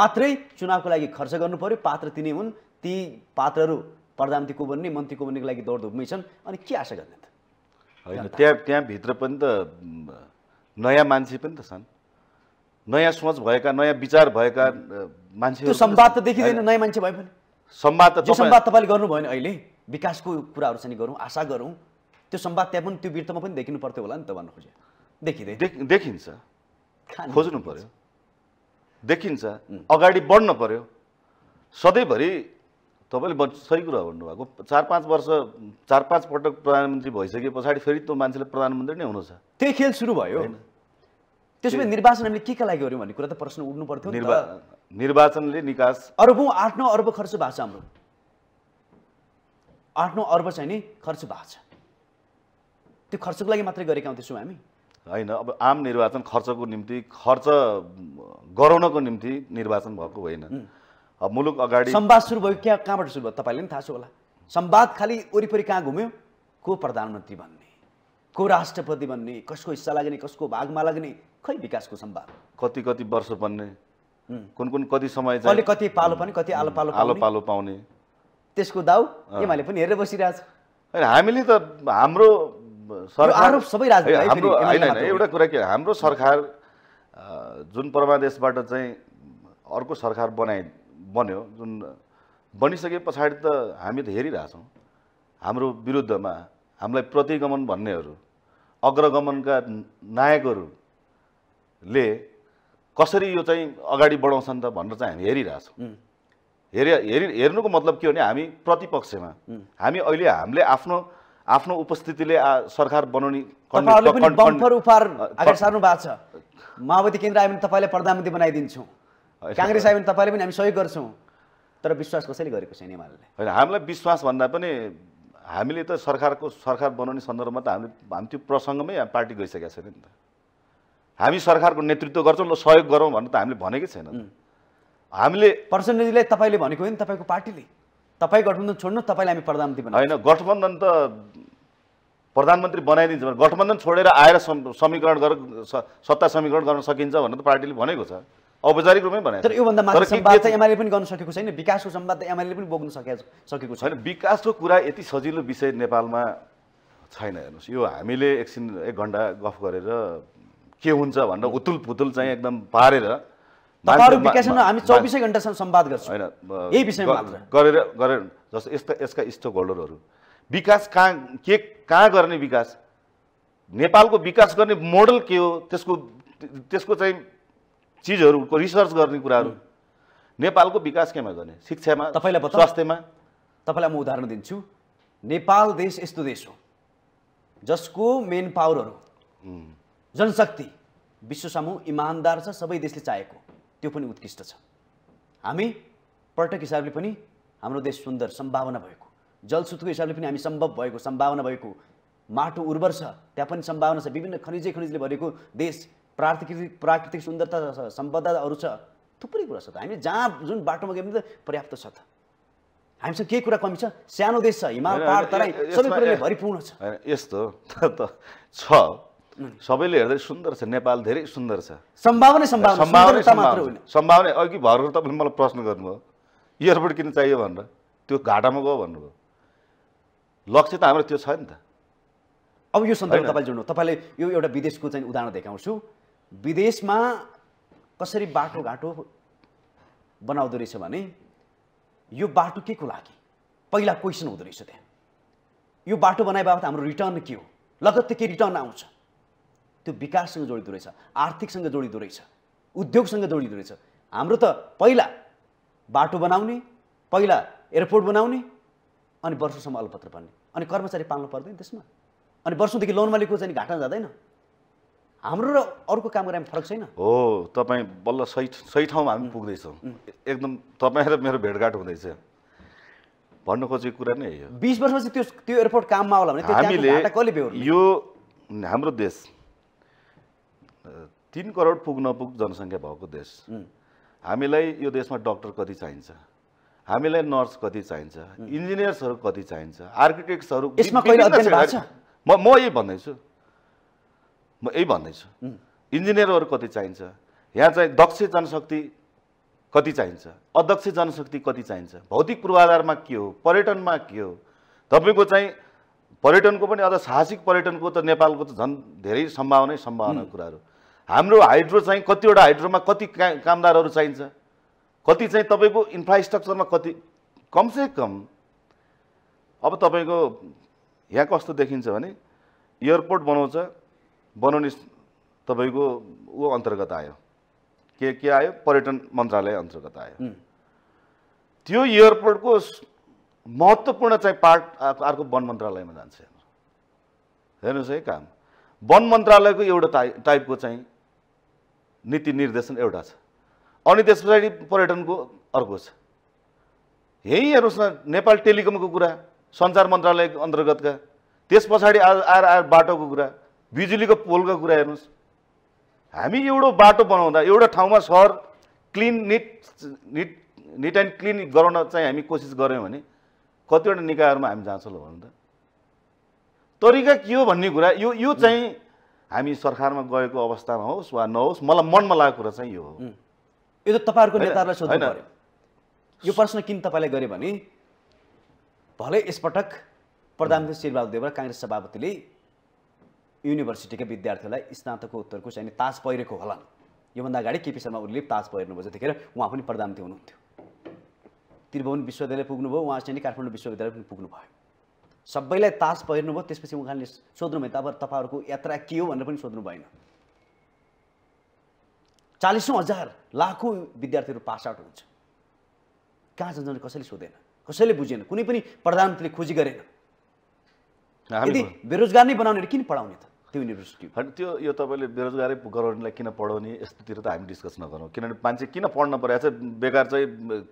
मात्रै चुनावको लागि खर्च गर्नु पर्यो पात्र तिनी हुन् ती पात्रहरू प्रधानमन्त्री को बन्ने मन्त्री को बन्नेको लागि दौडधुपमै छन् अनि के आशा गर्ने त होइन त्यहाँ त्यहाँभित्र पनि त नयाँ मान्छे पनि त छन् नयाँ सोच भएका नयाँ विचार भएका मान्छे सम्वाद त देखिँदैन नयाँ मान्छे भए पनि सम्वाद त सम्वाद तपाईँले गर्नुभयो भने अहिले विकासको कुराहरू चाहिँ गरौँ आशा गरौँ त्यो सम्वाद त्यहाँ पनि त्यो वृत्तमा पनि देखिनु पर्थ्यो होला नि त भन्नु खोजे देखिँदै देखिन्छ खोज्नु पर्यो देखिन्छ अगाडि बढ्न पर्यो सधैँभरि तपाईँले सही कुरा भन्नुभएको चार पाँच वर्ष चार पाँच पटक प्रधानमन्त्री भइसके पछाडि फेरि त्यो मान्छेले प्रधानमन्त्री नै हुनु छ त्यही खेल सुरु भयो त्यसो भए निर्वाचन हामीले के का लागि गऱ्यौँ भन्ने कुरा त प्रश्न उठ्नु पर्थ्यो निर्वा निर्वाचनले निकास अरबौँ आठ नौ अर्ब खर्च भएको छ हाम्रो आठ नौ अर्ब चाहिँ नि खर्च भएको छ त्यो खर्चको लागि मात्रै गरेका हौँ त्यसो हामी होइन अब आम निर्वाचन खर्चको निम्ति खर्च गराउनको निम्ति निर्वाचन भएको होइन अब मुलुक अगाडि सम्वाद सुरु भयो क्या कहाँबाट सुरु भयो तपाईँले पनि थाहा छ होला संवाद खालि वरिपरि कहाँ घुम्यो को प्रधानमन्त्री भन्ने को राष्ट्रपति भन्ने कसको हिस्सा लाग्ने कसको भागमा लाग्ने खै विकासको सम्वाद कति कति वर्ष बन्ने कुन कुन कति समय अहिले कति पालो पनि कति आलो पालो आलो पालो पाउने त्यसको दाउ एमाले पनि हेरेर बसिरहेछ होइन हामीले त हाम्रो सरकार सबै होइन एउटा कुरा के हाम्रो सरकार जुन परमादेशबाट चाहिँ अर्को सरकार बनाइ बन्यो जुन बनिसके पछाडि त हामी त हेरिरहेछौँ हाम्रो विरुद्धमा हामीलाई प्रतिगमन भन्नेहरू अग्रगमनका नायकहरूले कसरी यो चाहिँ अगाडि बढाउँछन् त भनेर चाहिँ हामी हेरिरहेछौँ हेरि हेरि हेर्नुको मतलब के हो भने हामी प्रतिपक्षमा हामी अहिले हामीले आफ्नो आफ्नो उपस्थितिले सरकार बनाउने बम्फर उपहार अगाडि सार्नु भएको छ माओवादी केन्द्र आयो भने तपाईँलाई प्रधानमन्त्री बनाइदिन्छौँ काङ्ग्रेस आयो भने तपाईँले पनि हामी सहयोग गर्छौँ तर विश्वास कसैले गरेको छैन एमाले होइन हामीलाई विश्वास भन्दा पनि हामीले त सरकारको सरकार बनाउने सन्दर्भमा त हामीले हामी त्यो प्रसङ्गमै पार्टी गइसकेका छैन नि त हामी सरकारको नेतृत्व गर्छौँ ल सहयोग गरौँ भनेर त हामीले भनेकै छैन हामीले प्रचण्डजीलाई तपाईँले भनेको हो नि तपाईँको पार्टीले तपाईँ गठबन्धन छोड्नु तपाईँलाई हामी प्रधानमन्त्री बना होइन गठबन्धन त प्रधानमन्त्री बनाइदिन्छ भने गठबन्धन छोडेर आएर समीकरण गरेर सत्ता समीकरण गर्न सकिन्छ भनेर त पार्टीले भनेको छ औपचारिक रूपमै भने तर योभन्दा माथि संवाद चाहिँ पनि गर्न सकेको छैन विकासको संवाद त एमआलए पनि बोक्न सके सकेको छैन विकासको कुरा यति सजिलो विषय नेपालमा छैन हेर्नुहोस् यो हामीले एकछिन एक घन्टा गफ गरेर के हुन्छ भनेर उतुल पुतुल चाहिँ एकदम पारेर हामी चौबिसै घन्टासम्म सम्वाद गर्छौँ यही विषयमा गरेर गरेर जस्तो यस्ता यसका स्टक होल्डरहरू विकास कहाँ के कहाँ गर्ने विकास नेपालको विकास गर्ने मोडल के हो त्यसको त्यसको चाहिँ चिजहरूको रिसर्च गर्ने कुराहरू नेपालको विकास केमा गर्ने शिक्षामा तपाईँलाई स्वास्थ्यमा तपाईँलाई म उदाहरण दिन्छु नेपाल देश यस्तो देश हो जसको मेन पावरहरू जनशक्ति विश्वसम्म इमान्दार छ सबै देशले चाहेको त्यो पनि उत्कृष्ट छ हामी पर्यटक हिसाबले पनि हाम्रो देश सुन्दर सम्भावना भएको जलस्रोतको हिसाबले पनि हामी सम्भव भएको सम्भावना भएको माटो उर्वर छ त्यहाँ पनि सम्भावना छ विभिन्न खनिज खनिजले भरेको देश प्राकृतिक प्राकृतिक सुन्दरता छ सम्पदाहरू छ थुप्रै कुरा छ त हामी जहाँ जुन बाटोमा गयो भने त पर्याप्त छ त हामीसँग केही कुरा कमी छ सानो देश छ हिमाल पहाड तराई सबै कुराले भरिपूर्ण छ यस्तो छ सबैले हेर्दै सुन्दर छ नेपाल धेरै सुन्दर छ सम्भावना सम्भावना अघि भर तपाईँले मलाई प्रश्न गर्नुभयो एयरपोर्ट किन चाहियो भनेर त्यो घाटामा गयो भन्नुभयो लक्ष्य त हाम्रो त्यो छ नि त अब यो सन्दर्भ तपाईँले जोड्नु तपाईँले यो एउटा विदेशको चाहिँ उदाहरण देखाउँछु विदेशमा कसरी बाटोघाटो बनाउँदो रहेछ भने यो बाटो के को लागि पहिला क्वेसन हुँदो रहेछ त्यहाँ यो बाटो बनाए बापत हाम्रो रिटर्न के हो लगत्तै के रिटर्न आउँछ त्यो विकाससँग जोडिँदो रहेछ आर्थिकसँग जोडिँदो रहेछ उद्योगसँग जोडिँदो रहेछ हाम्रो त पहिला बाटो बनाउने पहिला एयरपोर्ट बनाउने अनि वर्षसम्म अलपत्र पार्ने अनि कर्मचारी पाल्नु पर्दैन त्यसमा अनि वर्षौँदेखि लोन मालिकको चाहिँ घाटा जाँदैन हाम्रो र अर्को काम गरेर फरक छैन हो तपाईँ बल्ल सही सही ठाउँमा हामी पुग्दैछौँ एकदम तपाईँ र मेरो भेटघाट हुँदैछ भन्नु खोजेको कुरा नै हो बिस वर्षपछि त्यो त्यो एयरपोर्ट काममा होला भने हामीले यो हाम्रो देश तिन करोड पुग्न पुग नपुग जनसङ्ख्या भएको देश हामीलाई यो देशमा डक्टर कति चाहिन्छ हामीलाई नर्स कति चाहिन्छ इन्जिनियर्सहरू कति चाहिन्छ आर्किटेक्टहरू म म यही भन्दैछु म यही भन्दैछु इन्जिनियरहरू कति चाहिन्छ यहाँ चाहिँ दक्ष जनशक्ति कति चाहिन्छ अध्यक्ष जनशक्ति कति चाहिन्छ भौतिक पूर्वाधारमा के हो पर्यटनमा के हो तपाईँको चाहिँ पर्यटनको पनि अझ साहसिक पर्यटनको त नेपालको त झन् धेरै सम्भावनै सम्भावना कुराहरू हाम्रो हाइड्रो चाहिँ कतिवटा हाइड्रोमा कति का कामदारहरू चाहिन्छ कति चाहिँ तपाईँको इन्फ्रास्ट्रक्चरमा कति कमसे कम अब तपाईँको यहाँ कस्तो देखिन्छ भने एयरपोर्ट बनाउँछ बनाउने तपाईँको ऊ अन्तर्गत आयो के के आयो पर्यटन मन्त्रालय अन्तर्गत आयो त्यो एयरपोर्टको महत्त्वपूर्ण चाहिँ पार्ट अर्को वन मन्त्रालयमा जान्छ हेर्नुहोस् है काम वन मन्त्रालयको एउटा टाइप टाइपको चाहिँ नीति निर्देशन एउटा छ अनि त्यस पछाडि पर्यटनको अर्को छ यहीँ हेर्नुहोस् न नेपाल टेलिकमको कुरा सञ्चार मन्त्रालय अन्तर्गतका त्यस पछाडि आएर आएर बाटोको कुरा बिजुलीको पोलको कुरा हेर्नुहोस् हामी एउटा बाटो बनाउँदा एउटा ठाउँमा सहर clean neat neat neat and clean गराउन चाहिँ हामी कोसिस गऱ्यौँ भने कतिवटा निकायहरूमा हामी जान्छौँ भनौँ भन्नु त तरिका के हो भन्ने कुरा यो यो चाहिँ हामी सरकारमा गएको अवस्थामा होस् वा नहोस् मलाई मनमा लागेको कुरा चाहिँ यो हो यो त तपाईँहरूको नेताहरूलाई सोध्नु पऱ्यो यो प्रश्न किन तपाईँले गरे भने भले यसपटक प्रधानमन्त्री श्रीबहादुर देव र काङ्ग्रेस सभापतिले युनिभर्सिटीका विद्यार्थीलाई स्नातकको उत्तरको चाहिँ ताज पहिरेको होला योभन्दा अगाडि केपी शर्मा ओलीले ताज भयो त्यतिखेर उहाँ पनि प्रधानमन्त्री हुनुहुन्थ्यो त्रिभुवन विश्वविद्यालय पुग्नुभयो उहाँ चाहिँ काठमाडौँ विश्वविद्यालय पनि पुग्नुभयो सबैलाई तास पहिर्नु भयो त्यसपछि उहाँले सोध्नुभयो त अब तपाईँहरूको यात्रा के हो भनेर पनि सोध्नु भएन चालिसौँ हजार लाखौँ विद्यार्थीहरू पास आउट हुन्छ कहाँ जान्छन् कसैले सोधेन कसैले बुझेन कुनै पनि प्रधानमन्त्रीले खोजी गरेन यदि बेरोजगार नै बनाउने किन पढाउने त त्यो युनिभर्सिटी त्यो यो तपाईँले बेरोजगारै गराउनेलाई किन पढाउने यस्तोतिर त हामी डिस्कस नगरौँ किनभने मान्छे किन पढ्न परेको छ बेकार चाहिँ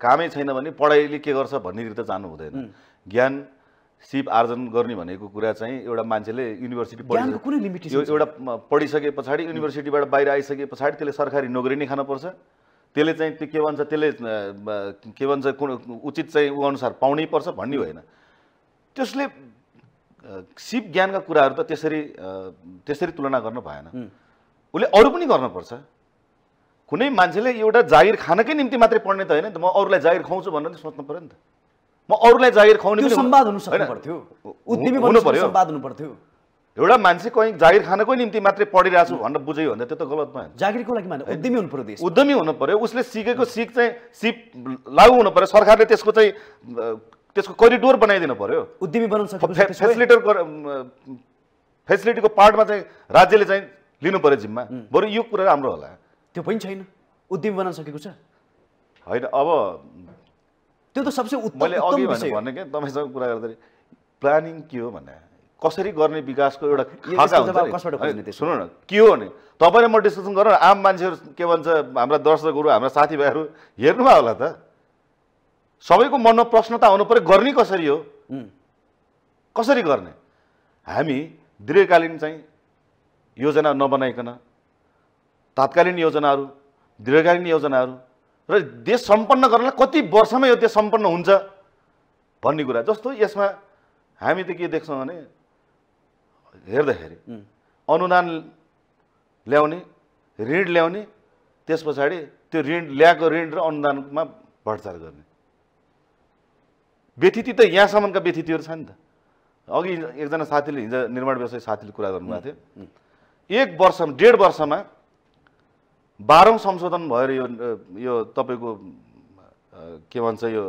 कामै छैन भने पढाइले के गर्छ भन्नेतिर त जानु हुँदैन ज्ञान सिप आर्जन गर्ने भनेको कुरा चाहिँ एउटा मान्छेले युनिभर्सिटी पढि एउटा पढिसके पछाडि युनिभर्सिटीबाट बाहिर आइसके पछाडि त्यसले सरकारी नोकरी नै खानुपर्छ त्यसले चाहिँ त्यो के भन्छ त्यसले के भन्छ कुन उचित चाहिँ ऊ अनुसार पाउनै पर्छ भन्ने होइन त्यसले सिप ज्ञानका कुराहरू त त्यसरी त्यसरी तुलना गर्न भएन उसले अरू पनि गर्नुपर्छ कुनै मान्छेले एउटा जागिर खानकै निम्ति मात्रै पढ्ने त होइन नि त म अरूलाई जागिर खुवाउँछु भनेर सोच्नु पऱ्यो नि त म अरूलाई जागिर खुवाउने सम्वाद हुनु सक्नु पर्थ्यो उद्यमी हुनु पर्यो सम्वाद हुनु पर्थ्यो एउटा मान्छे कहीँ जागिर खानको निम्ति मात्रै पढिरहेको छु भनेर बुझ्यो भने त्यो त गलत भयो जागिरको लागि माने उद्यमी हुनु पर्यो उद्यमी हुनु पर्यो उसले सिकेको सिक चाहिँ सिप लागु हुनु पर्यो सरकारले त्यसको चाहिँ त्यसको करिडोर बनाइदिनु पर्यो उद्यमी बनाउन सक्छ फेसिलिटर फेसिलिटीको पार्टमा चाहिँ राज्यले चाहिँ लिनु पर्यो जिम्मा बरु यो कुरा राम्रो होला त्यो पनि छैन उद्यमी बनाउन सकेको छ होइन अब त्यो त सबसे उत्तम मैले अघि भने के तपाईँसँग कुरा गर्दाखेरि प्लानिङ के हो भने कसरी गर्ने विकासको एउटा सुन न के हो भने तपाईँले म डिस्कसन गरौ आम मान्छेहरू के भन्छ हाम्रा दर्शकहरू हाम्रा साथीभाइहरू हेर्नुभयो होला त सबैको मनमा प्रश्न त आउनु पऱ्यो गर्ने कसरी हो कसरी गर्ने हामी दीर्घकालीन चाहिँ योजना नबनाइकन तात्कालीन योजनाहरू दीर्घकालीन योजनाहरू र देश सम्पन्न गर्नलाई कति वर्षमा यो देश सम्पन्न हुन्छ भन्ने कुरा जस्तो यसमा हामी त के देख्छौँ भने हेर्दाखेरि अनुदान ल्याउने ऋण ल्याउने त्यस पछाडि त्यो ऋण ल्याएको ऋण र अनुदानमा भ्रष्टाचार गर्ने व्यथिति त यहाँसम्मका व्यथितिहरू छ नि त अघि एकजना साथीले हिजो निर्माण व्यवसाय साथीले कुरा गर्नुभएको थियो एक वर्ष डेढ वर्षमा बाह्रौँ संशोधन भएर यो यो तपाईँको के भन्छ यो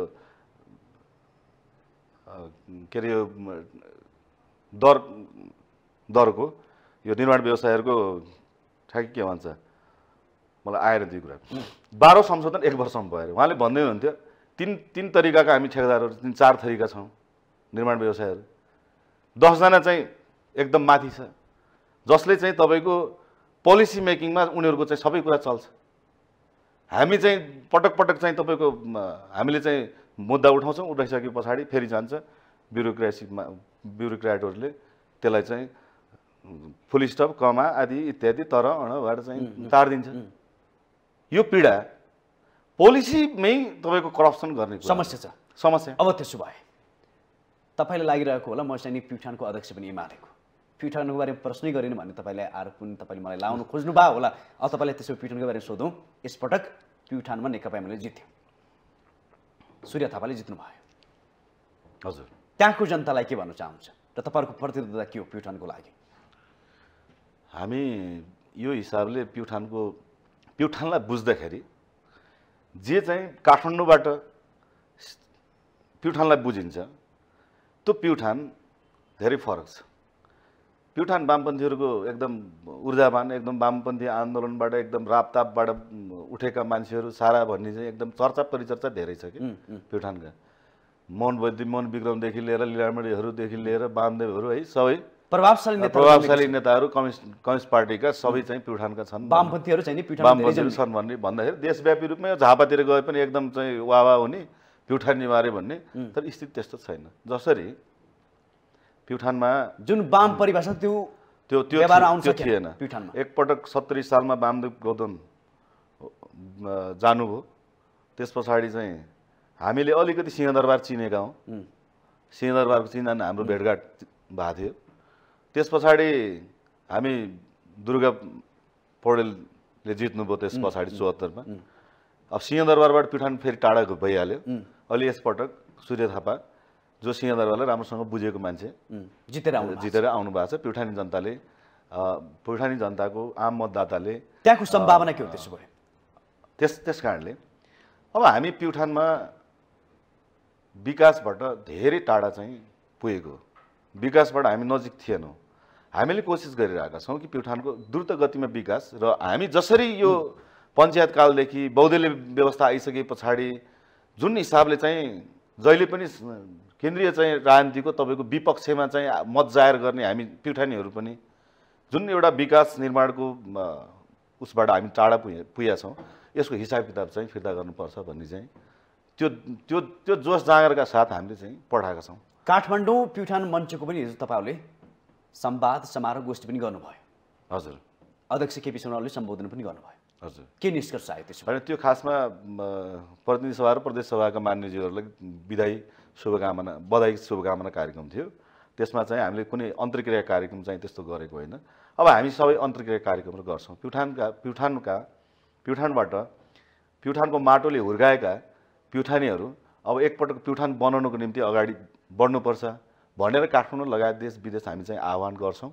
के अरे यो दर दरको यो निर्माण व्यवसायहरूको ठ्याक्कै के भन्छ मलाई आएर दुई कुरा बाह्रौँ संशोधन एक वर्षमा भयो अरे उहाँले भन्दै हुनुहुन्थ्यो तिन तिन तरिकाका हामी ठेकेदारहरू तिन चार थरीका छौँ निर्माण व्यवसायहरू दसजना चाहिँ एकदम माथि छ जसले चाहिँ तपाईँको पोलिसी मेकिङमा उनीहरूको चाहिँ सबै कुरा चल्छ हामी चाहिँ पटक पटक चाहिँ तपाईँको हामीले चाहिँ मुद्दा उठाउँछौँ उठाइसके पछाडि फेरि जान्छ ब्युरोक्रेसीमा ब्युरोक्रेटहरूले त्यसलाई चाहिँ फुल स्टप कमा आदि इत्यादि तर अणबाट चाहिँ तारिदिन्छ यो पीडा पोलिसीमै तपाईँको करप्सन गर्ने समस्या छ समस्या अब त्यसो भए तपाईँलाई लागिरहेको होला म सैनिक प्युठानको अध्यक्ष पनि एमालेको प्युठानको बारेमा प्रश्नै गरेन भने तपाईँलाई आरोप पनि तपाईँले मलाई लाउनु खोज्नु भयो होला अब तपाईँलाई त्यसो प्युठानको बारेमा सोधौँ यसपटक प्युठानमा नेकपा एमाले जित्यो सूर्य थापाले जित्नुभयो हजुर त्यहाँको जनतालाई के भन्न चाहन्छ र तपाईँहरूको प्रतिरोधता के हो प्युठानको लागि हामी यो हिसाबले प्युठानको प्युठानलाई बुझ्दाखेरि जे चाहिँ काठमाडौँबाट प्युठानलाई बुझिन्छ त्यो प्युठान धेरै फरक छ प्युठान वामपन्थीहरूको एकदम ऊर्जावान एकदम वामपन्थी आन्दोलनबाट एकदम रापतापबाट उठेका मान्छेहरू सारा भन्ने चाहिँ एकदम चर्चा परिचर्चा धेरै छ कि प्युठानका मोहन वैद्य मोहन विक्रमदेखि लिएर लिलामणीहरूदेखि लिएर वामदेवहरू है सबै प्रभावशाली नेता प्रभावशाली नेताहरू कम्युनिस्ट कम्युनिस्ट पार्टीका सबै चाहिँ प्युठानका छन् वामपन्थीहरू चाहिँ वामपन्थीहरू छन् भन्ने भन्दाखेरि देशव्यापी रूपमा यो झापातिर गए पनि एकदम चाहिँ वा हुने प्युठान निवारे भन्ने तर स्थिति त्यस्तो छैन जसरी प्युठानमा जुन वाम परिभाषा त्यो त्यो त्यो थिएन एकपटक सत्तरी सालमा वामदेव गौतम जानुभयो त्यस पछाडि चाहिँ हामीले अलिकति सिंहदरबार चिनेका हौँ सिंहदरबारको चिन्जना हाम्रो भेटघाट भएको थियो त्यस पछाडि हामी दुर्गा पौडेलले जित्नुभयो त्यस पछाडि चौहत्तरमा अब सिंहदरबारबाट प्युठान फेरि टाढाको भइहाल्यो अलि यसपटक सूर्य थापा जो सिंहदरबारलाई राम्रोसँग बुझेको मान्छे जितेर आउनु जितेर आउनु भएको छ प्युठानी जनताले प्युठानी जनताको आम मतदाताले त्यहाँको सम्भावना के हो त्यसो भए त्यस त्यस कारणले अब हामी प्युठानमा विकासबाट धेरै टाढा चाहिँ पुगेको विकासबाट हामी नजिक थिएनौँ हामीले कोसिस गरिरहेका छौँ कि प्युठानको द्रुत गतिमा विकास र हामी जसरी यो कालदेखि बौद्धले व्यवस्था आइसके पछाडि जुन हिसाबले चाहिँ जहिले पनि केन्द्रीय चाहिँ राजनीतिको तपाईँको विपक्षमा चाहिँ मत जाहेर गर्ने हामी प्युठानीहरू पनि जुन एउटा विकास निर्माणको उसबाट हामी टाढा पुगे पुगेका छौँ यसको हिसाब किताब चाहिँ फिर्ता गर्नुपर्छ भन्ने चाहिँ त्यो त्यो त्यो जोस जाँगरका साथ हामीले चाहिँ पठाएका छौँ काठमाडौँ प्युठान मञ्चको पनि हिजो तपाईँहरूले संवाद समारोह गोष्ठी पनि गर्नुभयो हजुर अध्यक्ष केपी शर्माले सम्बोधन पनि गर्नुभयो हजुर के निष्कर्ष आयो त्यसो होइन त्यो खासमा प्रतिनिधि सभा र प्रदेश सभाका मान्यजीहरूलाई विधायी शुभकामना बधाई शुभकामना कार्यक्रम थियो त्यसमा चाहिँ हामीले कुनै अन्तर्क्रिया कार्यक्रम चाहिँ त्यस्तो गरेको होइन अब हामी सबै अन्तर्क्रिया कार्यक्रमहरू गर्छौँ प्युठानका प्युठानका प्युठानबाट प्युठानको माटोले हुर्काएका प्युठानीहरू अब एकपटक प्युठान बनाउनको निम्ति अगाडि बढ्नुपर्छ भनेर काठमाडौँ लगायत देश विदेश हामी चाहिँ आह्वान गर्छौँ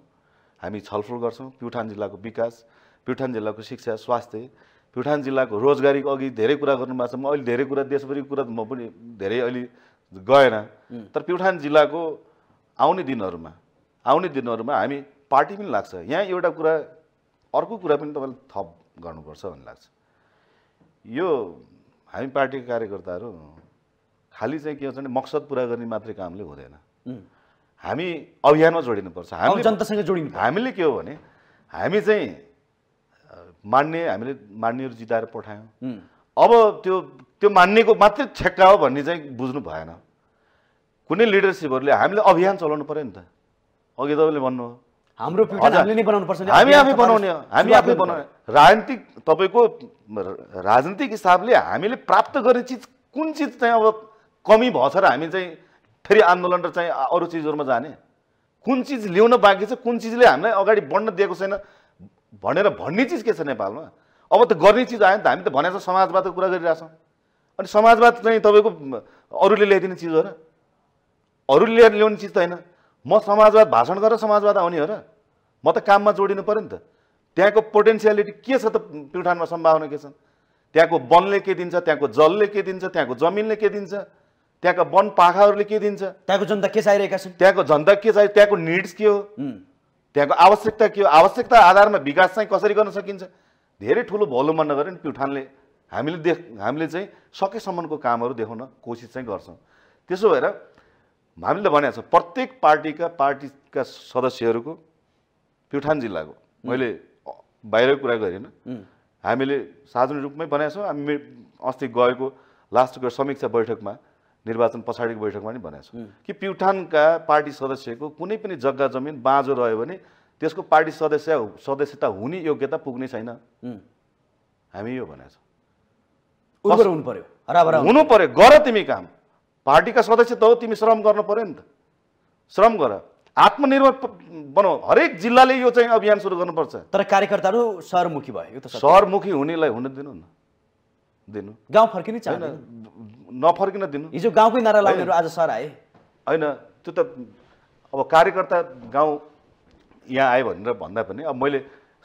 हामी छलफल गर्छौँ प्युठान जिल्लाको विकास प्युठान जिल्लाको शिक्षा स्वास्थ्य प्युठान जिल्लाको रोजगारीको अघि धेरै कुरा गर्नुभएको छ म अहिले धेरै कुरा देशभरिको कुरा म पनि धेरै अहिले गएन तर प्युठान जिल्लाको आउने दिनहरूमा आउने दिनहरूमा हामी पार्टी पनि लाग्छ यहाँ एउटा कुरा अर्को कुरा पनि तपाईँले थप गर्नुपर्छ भन्ने लाग्छ यो हामी पार्टीका कार्यकर्ताहरू खालि चाहिँ के हुन्छ भने मकसद पुरा गर्ने मात्रै कामले हुँदैन हामी अभियानमा जोडिनुपर्छ हामी जनतासँग जोडिनु हामीले के हो भने हामी चाहिँ मान्ने हामीले मान्नेहरू जिताएर पठायौँ अब त्यो त्यो मान्नेको मात्रै ठेक्का हो भन्ने चाहिँ बुझ्नु भएन कुनै लिडरसिपहरूले हामीले अभियान चलाउनु पऱ्यो नि त अघि तपाईँले भन्नुभयो हाम्रो हामी आफै बनाउने हो हामी आफै बनाउने राजनीतिक तपाईँको राजनीतिक हिसाबले हामीले प्राप्त गर्ने चिज कुन चिज चाहिँ अब कमी भएछ र हामी चाहिँ फेरि आन्दोलन र चाहिँ अरू चिजहरूमा जाने कुन चिज ल्याउन बाँकी छ कुन चिजले हामीलाई अगाडि बढ्न दिएको छैन भनेर भन्ने चिज के छ नेपालमा अब त गर्ने चिज आयो नि त हामी त भने समाजवादको कुरा गरिरहेछौँ अनि समाजवाद चाहिँ तपाईँको अरूले ल्याइदिने चिज हो र अरूले ल्याएर ल्याउने चिज त होइन म समाजवाद भाषण गरेर समाजवाद आउने हो र म त काममा जोडिनु पऱ्यो नि त त्यहाँको पोटेन्सियालिटी के छ त प्युठानमा सम्भावना के छन् त्यहाँको वनले के दिन्छ त्यहाँको जलले के दिन्छ त्यहाँको जमिनले के दिन्छ त्यहाँका वन पाखाहरूले के दिन्छ त्यहाँको जनता के चाहिरहेका छन् त्यहाँको जनता के चाहियो त्यहाँको निड्स के हो त्यहाँको आवश्यकता के हो आवश्यकता आधारमा विकास चाहिँ कसरी गर्न सकिन्छ धेरै ठुलो भोलुमा नगरे नि प्युठानले हामीले देख हामीले चाहिँ सकेसम्मको कामहरू देखाउन कोसिस चाहिँ गर्छौँ त्यसो भएर हामीले त भनेको छ प्रत्येक पार्टीका पार्टीका सदस्यहरूको प्युठान जिल्लाको मैले बाहिरको कुरा गरेन हामीले सार्वजनिक रूपमै बनाएको छौँ हामी अस्ति गएको लास्टको समीक्षा बैठकमा निर्वाचन पछाडिको बैठकमा पनि भनेको छौँ कि प्युठानका पार्टी सदस्यको कुनै पनि जग्गा जमिन बाँझो रह्यो भने त्यसको पार्टी सदस्य सदस्यता हुने योग्यता पुग्ने छैन हामी यो भनेको छौँ हुनु पर्यो गर तिमी काम पार्टीका सदस्य त हो तिमी श्रम गर्नु पर्यो नि त श्रम गर आत्मनिर्भर बनाऊ हरेक जिल्लाले यो चाहिँ अभियान सुरु गर्नुपर्छ तर कार्यकर्ताहरू सहरमुखी भयो सहरमुखी हुनेलाई हुन दिनु न दिनु गाउँ फर्किन चाहनु नफर्किन दिनु हिजो गाउँकै नारा लाग्ने आज सर आए होइन त्यो त अब कार्यकर्ता गाउँ यहाँ आयो भनेर भन्दा पनि अब मैले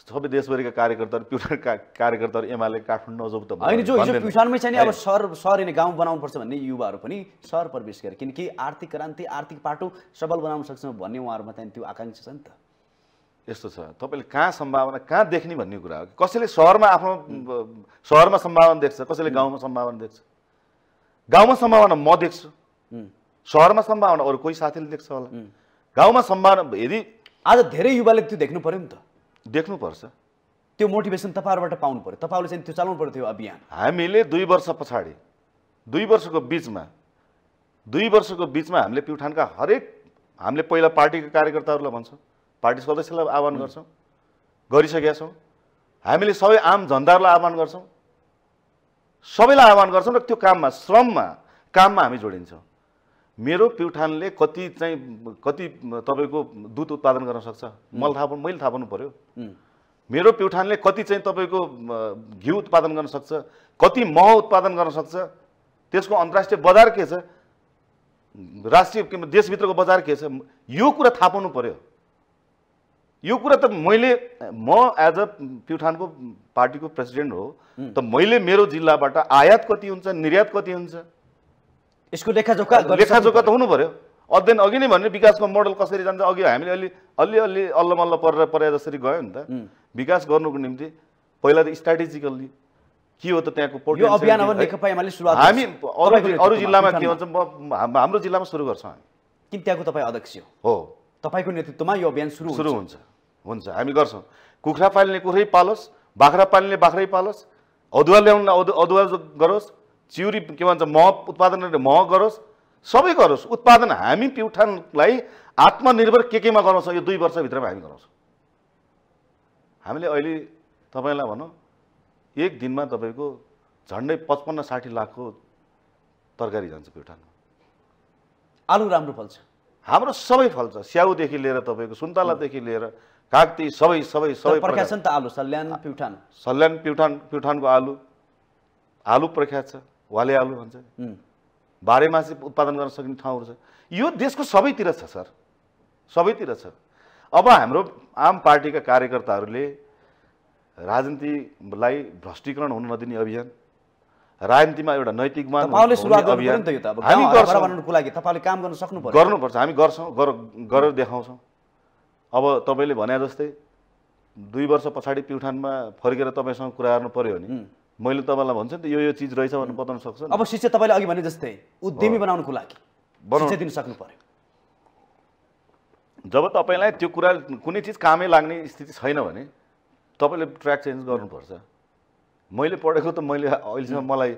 सबै देशभरिका कार्यकर्ता प्युठान का कार्यकर्ताहरू एमाले काठमाडौँ अझ त होइन जो हिजो छ नि अब सहर सहर अनि गाउँ बनाउनु पर्छ भन्ने युवाहरू पनि सहर प्रवेश गरे किनकि आर्थिक क्रान्ति आर्थिक पाटो सबल बनाउन सक्छ भन्ने उहाँहरूमा चाहिँ त्यो आकाङ्क्षा छ नि त यस्तो छ तपाईँले कहाँ सम्भावना कहाँ देख्ने भन्ने कुरा हो कसैले सहरमा आफ्नो सहरमा सम्भावना देख्छ कसैले गाउँमा सम्भावना देख्छ गाउँमा सम्भावना म देख्छु सहरमा सम्भावना अरू कोही साथीले देख्छ होला गाउँमा सम्भावना यदि आज धेरै युवाले त्यो देख्नु पऱ्यो नि त देख्नुपर्छ त्यो मोटिभेसन तपाईँहरूबाट पाउनु पर्यो तपाईँहरूले चाहिँ त्यो चलाउनु पर्थ्यो त्यो अभियान हामीले दुई वर्ष पछाडि दुई वर्षको बिचमा दुई वर्षको बिचमा हामीले प्युठानका हरेक हामीले पहिला पार्टीका कार्यकर्ताहरूलाई भन्छौँ पार्टी सदस्यलाई आह्वान गर्छौँ गरिसकेका छौँ हामीले सबै आम जनताहरूलाई आह्वान गर्छौँ सबैलाई आह्वान गर्छौँ र त्यो काममा श्रममा काममा हामी जोडिन्छौँ मेरो प्युठानले कति चाहिँ कति तपाईँको दुध उत्पादन गर्न सक्छ मलाई थाहा मैले थाहा पाउनु पऱ्यो मेरो प्युठानले कति चाहिँ तपाईँको घिउ उत्पादन गर्न सक्छ कति मह उत्पादन गर्न सक्छ त्यसको अन्तर्राष्ट्रिय बजार के छ राष्ट्रिय देशभित्रको बजार के छ यो कुरा थाहा पाउनु पऱ्यो यो कुरा त मैले म एज अ प्युठानको पार्टीको प्रेसिडेन्ट हो त मैले मेरो जिल्लाबाट आयात कति हुन्छ निर्यात कति हुन्छ यसको लेखाजोखा लेखाजोखा त हुनु पऱ्यो अध्ययन अघि नै भन्यो विकासको मोडल कसरी जान्छ अघि हामीले अलि अलिअलि अल्ल मल्ल परेर परे जसरी गयो नि त विकास गर्नुको निम्ति पहिला त स्ट्राटेजिकल्ली के हो त त्यहाँको हामी अरू जिल्लामा के भन्छ हाम्रो जिल्लामा सुरु गर्छौँ हामी किन त्यहाँको तपाईँ अध्यक्ष हो तपाईँको नेतृत्वमा यो अभियान सुरु सुरु हुन्छ हुन्छ हामी गर्छौँ कुखुरा पाल्ने कुखुरै पालोस् बाख्रा पाल्ने बाख्रै पालोस् अदुवा ल्याउन अदुवा गरोस् चिउरी के भन्छ मह उत्पादनले मह गरोस् सबै गरोस् उत्पादन हामी प्युठानलाई आत्मनिर्भर के केमा गराउँछौँ यो दुई वर्षभित्रमा हामी गराउँछौँ हामीले अहिले तपाईँलाई भनौँ एक दिनमा तपाईँको झन्डै पचपन्न साठी लाखको तरकारी जान्छ प्युठानमा आलु राम्रो फल्छ हाम्रो सबै फल्छ स्याउदेखि लिएर तपाईँको सुन्तलादेखि लिएर कागती सबै सबै सबै प्रख्यात छ नि त आलु सल्यान प्युठान सल्यान प्युठान प्युठानको आलु आलु प्रख्यात छ वाले आलु भन्छ बाह्रैमासी उत्पादन गर्न सकिने ठाउँहरू छ यो देशको सबैतिर छ सर सबैतिर छ अब हाम्रो आम पार्टीका कार्यकर्ताहरूले राजनीतिलाई भ्रष्टीकरण हुन नदिने अभियान राजनीतिमा एउटा नैतिकमा गर्नुपर्छ हामी गर्छौँ गरेर देखाउँछौँ अब तपाईँले भने जस्तै दुई वर्ष पछाडि प्युठानमा फर्केर तपाईँसँग कुरा गर्नु पऱ्यो भने मैले तपाईँलाई भन्छु नि त यो यो चिज रहेछ भनेर बताउन सक्छु अब शिक्षा तपाईँले अघि भने जस्तै उद्यमी बनाउनुको लागि शिक्षा दिन सक्नु पर्यो जब तपाईँलाई त्यो कुरा कुनै चिज कामै लाग्ने स्थिति छैन भने तपाईँले ट्र्याक चेन्ज गर्नुपर्छ मैले पढेको त मैले अहिलेसम्म मलाई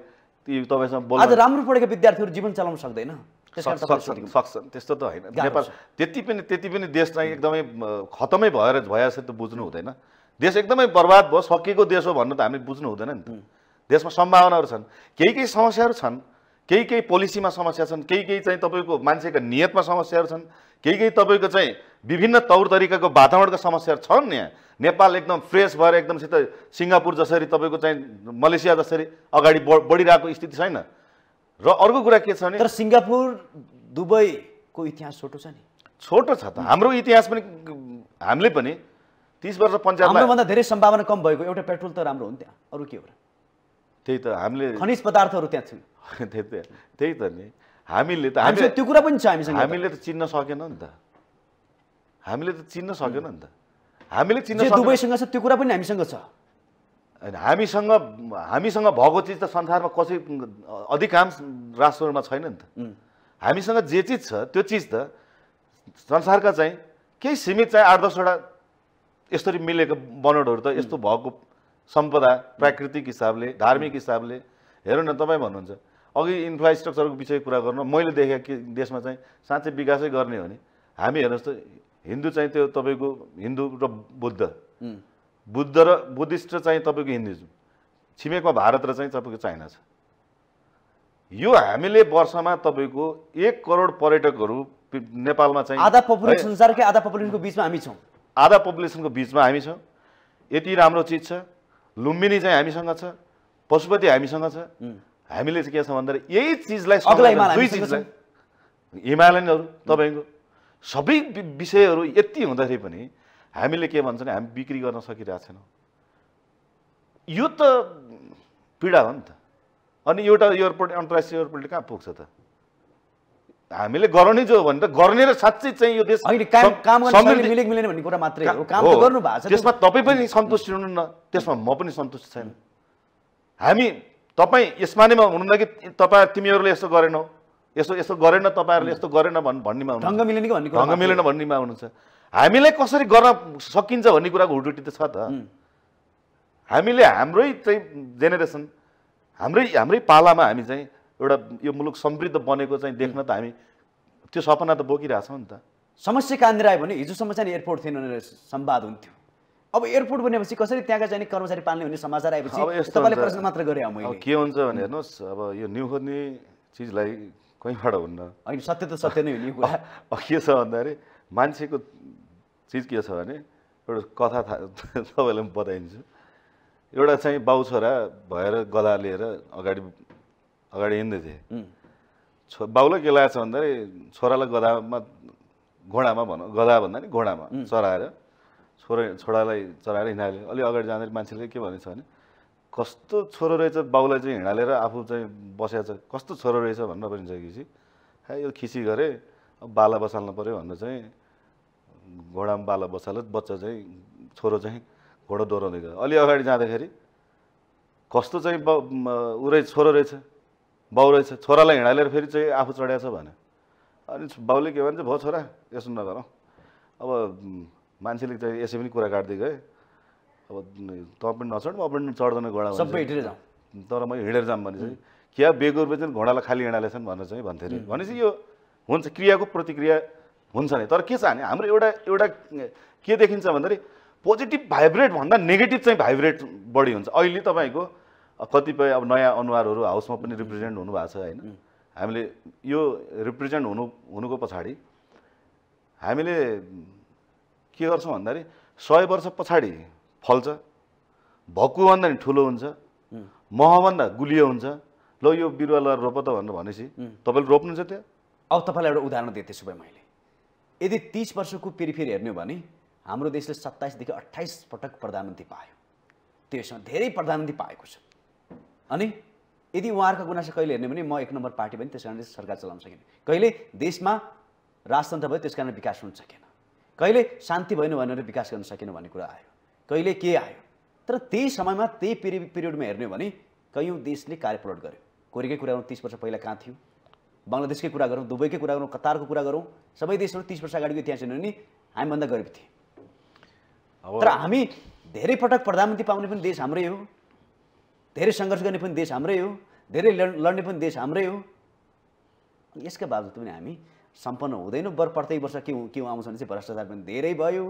तपाईँसँग आज राम्रो पढेको विद्यार्थीहरू जीवन चलाउन सक्दैन सक्छन् त्यस्तो त होइन नेपाल त्यति पनि त्यति पनि देश चाहिँ एकदमै खतमै भएर भएछ त बुझ्नु हुँदैन देश एकदमै बर्बाद भयो सकिएको देश हो भन्नु त हामी बुझ्नु हुँदैन नि त देशमा सम्भावनाहरू छन् केही केही समस्याहरू छन् केही केही पोलिसीमा समस्या छन् केही केही चाहिँ तपाईँको मान्छेका नियतमा समस्याहरू छन् केही केही तपाईँको चाहिँ विभिन्न तौर तरिकाको वातावरणका समस्याहरू छन् नि यहाँ नेपाल एकदम फ्रेस भएर एकदमसित सिङ्गापुर जसरी तपाईँको चाहिँ मलेसिया जसरी अगाडि बढ बढिरहेको स्थिति छैन र अर्को कुरा के छ भने तर सिङ्गापुर दुबईको इतिहास छोटो छ नि छोटो छ त हाम्रो इतिहास पनि हामीले पनि तिस वर्ष पञ्चायत धेरै सम्भावना कम भएको एउटा पेट्रोल त राम्रो हुन्थ्यो अरू के हो र त्यही त हामीले खनिज पदार्थहरू त्यहाँ थियो [LAUGHS] त्यही त त्यही त नि हामीले त हामीले त्यो कुरा पनि छ हामीसँग हामीले त चिन्न सकेन नि त हामीले त चिन्न सकेन नि त हामीले चिन्न दुबईसँग छ त्यो कुरा पनि हामीसँग छ हामीसँग हामीसँग भएको चिज त संसारमा कसै अधिकांश राष्ट्रहरूमा छैन नि त हामीसँग जे चिज छ त्यो चिज त संसारका चाहिँ केही सीमित चाहिँ आठ दसवटा यसरी मिलेको बनोटहरू त यस्तो भएको सम्पदा प्राकृतिक हिसाबले धार्मिक हिसाबले हेर्नु न तपाईँ भन्नुहुन्छ अघि इन्फ्रास्ट्रक्चरको विषय कुरा गर्नु मैले देखेँ कि देशमा चाहिँ साँच्चै विकासै गर्ने हो भने हामी हेर्नुहोस् त हिन्दू चाहिँ त्यो तपाईँको हिन्दू र बुद्ध बुद्ध र बुद्धिस्ट र चाहिँ तपाईँको हिन्दुज्म छिमेकमा भारत र चाहिँ तपाईँको चाइना छ यो हामीले वर्षमा तपाईँको एक करोड पर्यटकहरू नेपालमा चाहिँ आधा पपुलेसन संसारकै आधा पपुलेसनको बिचमा हामी छौँ आधा पपुलेसनको बिचमा हामी छौँ यति राम्रो चिज छ लुम्बिनी चाहिँ हामीसँग छ पशुपति हामीसँग छ हामीले चाहिँ के छ भन्दाखेरि यही चिजलाई दुई चिजलाई हिमालयनहरू तपाईँको सबै विषयहरू यति हुँदाखेरि पनि हामीले के भन्छ भने हामी बिक्री गर्न सकिरहेको छैनौँ यो त पीडा हो नि त अनि एउटा एयरपोर्ट अन्तर्राष्ट्रिय एयरपोर्टले कहाँ पुग्छ त हामीले गराउने जो भने त गर्ने र साँच्चै चाहिँ यो देश भन्ने कुरा मात्रै हो काम त गर्नु त्यसमा तपाईँ पनि सन्तुष्ट हुनुहुन्न त्यसमा म पनि सन्तुष्ट छैन हामी तपाईँ यसमा नैमा हुनुहुन्न कि तपाईँ तिमीहरूले यसो गरेनौ यसो यसो गरेन तपाईँहरूले यस्तो गरेन भन् भन्नेमा ढङ्ग मिलेन ढङ्ग मिलेन भन्नेमा हुनुहुन्छ हामीलाई कसरी गर्न सकिन्छ भन्ने कुराको हुटुटी त छ त हामीले हाम्रै चाहिँ जेनेरेसन हाम्रै हाम्रै पालामा हामी चाहिँ एउटा यो मुलुक समृद्ध बनेको चाहिँ देख्न त हामी त्यो सपना त बोकिरहेछौँ नि त समस्या कहाँनिर आयो भने हिजोसम्म चाहिँ एयरपोर्ट थिएन भनेर सम्वाद हुन्थ्यो अब एयरपोर्ट बनेपछि कसरी त्यहाँका चाहिँ कर्मचारी पाल्ने हुने समाचार आएपछि प्रश्न मात्र गरे के हुन्छ भने हेर्नुहोस् अब यो न्यु खोज्ने चिजलाई कहीँबाट हुन्न अहिले सत्य त सत्य नै हुने कुरा [LAUGHS] के छ भन्दाखेरि मान्छेको चिज के छ भने एउटा कथा थाहा [LAUGHS] तपाईँलाई पनि बताइदिन्छु एउटा चाहिँ बाउ छोरा भएर गदा लिएर अगाडि अगाडि हिँड्दै थिएँ छो बाउलाई के लागेको छ भन्दाखेरि छोरालाई गधामा घोडामा भनौँ गधा भन्दा नि घोडामा चराएर छोरा छोरालाई चराएर हिँडाले अलि अगाडि जाँदाखेरि मान्छेले के भनेको छ भने कस्तो छोरो रहेछ बाउलाई चाहिँ हिँडालेर आफू चाहिँ बसेको छ कस्तो छोरो रहेछ भनेर पनि छ खिची है यो खिसी गरे अब बाला बसाल्नु पऱ्यो भनेर चाहिँ घोडामा बाला बसाले बच्चा चाहिँ छोरो चाहिँ घोडा डोराउँदै गयो अलि अगाडि जाँदाखेरि कस्तो चाहिँ ऊ रहेछ छोरो रहेछ बाउ रहेछ छोरालाई हिँडालेर फेरि चाहिँ आफू चढ्या छ भने अनि बाउले के भन्छ भयो छोरा यसो नगरौँ अब मान्छेले चाहिँ यसै पनि कुरा काट्दै गए अब त पनि नचढ म पनि चढ्दैन घोडा सबै हिँडेर जाउँ तर म हिँडेर जाऊँ भने चाहिँ क्या बेगुर रुपियाँ घोडालाई खाली छन् भनेर चाहिँ भन्थे अरे भनेपछि यो हुन्छ क्रियाको प्रतिक्रिया हुन्छ नि तर के छ भने हाम्रो एउटा एउटा के देखिन्छ भन्दाखेरि पोजिटिभ भाइब्रेट भन्दा नेगेटिभ चाहिँ भाइब्रेट बढी हुन्छ अहिले तपाईँको कतिपय अब नयाँ अनुहारहरू हाउसमा पनि रिप्रेजेन्ट हुनुभएको छ होइन हामीले यो रिप्रेजेन्ट हुनु हुनुको पछाडि हामीले के गर्छौँ भन्दाखेरि सय वर्ष पछाडि फल्छ भक्कुभन्दा नि ठुलो हुन्छ महभन्दा गुलियो हुन्छ ल यो बिरुवा लगाएर रोप त भनेर भनेपछि तपाईँले रोप्नुहुन्छ त्यो अब तपाईँलाई एउटा उदाहरण दिएको थिएँ सुबै मैले यदि तिस वर्षको फेरि फेरि हेर्ने हो भने हाम्रो देशले सत्ताइसदेखि अट्ठाइस पटक प्रधानमन्त्री पायो त्यसमा धेरै प्रधानमन्त्री पाएको छ अनि यदि उहाँहरूको गुनासो कहिले हेर्ने भने म एक नम्बर पार्टी पनि त्यस कारणले सरकार चलाउन सकेन कहिले देशमा राजतन्त्र भयो त्यस कारण विकास हुन सकेन कहिले शान्ति भएन भनेर विकास गर्न सकेन भन्ने कुरा आयो कहिले के आयो तर त्यही समयमा त्यही पिरि पिरियडमा हेर्ने भने कयौँ देशले कार्यपलट गर्यो कोरिकै कुरा गरौँ तिस वर्ष पहिला कहाँ थियो बङ्गलादेशकै कुरा गरौँ दुबईकै कुरा गरौँ कतारको कुरा गरौँ सबै देशहरू तिस वर्ष अगाडिको इतिहास छैन भने हामीभन्दा गरिब थिए तर हामी धेरै पटक प्रधानमन्त्री पाउने पनि देश हाम्रै हो धेरै सङ्घर्ष गर्ने पनि देश हाम्रै हो धेरै लड्ने पनि देश हाम्रै हो यसका बावजुद पनि हामी सम्पन्न हुँदैनौँ बर प्रत्येक वर्ष के के आउँछ भने चाहिँ भ्रष्टाचार पनि धेरै भयो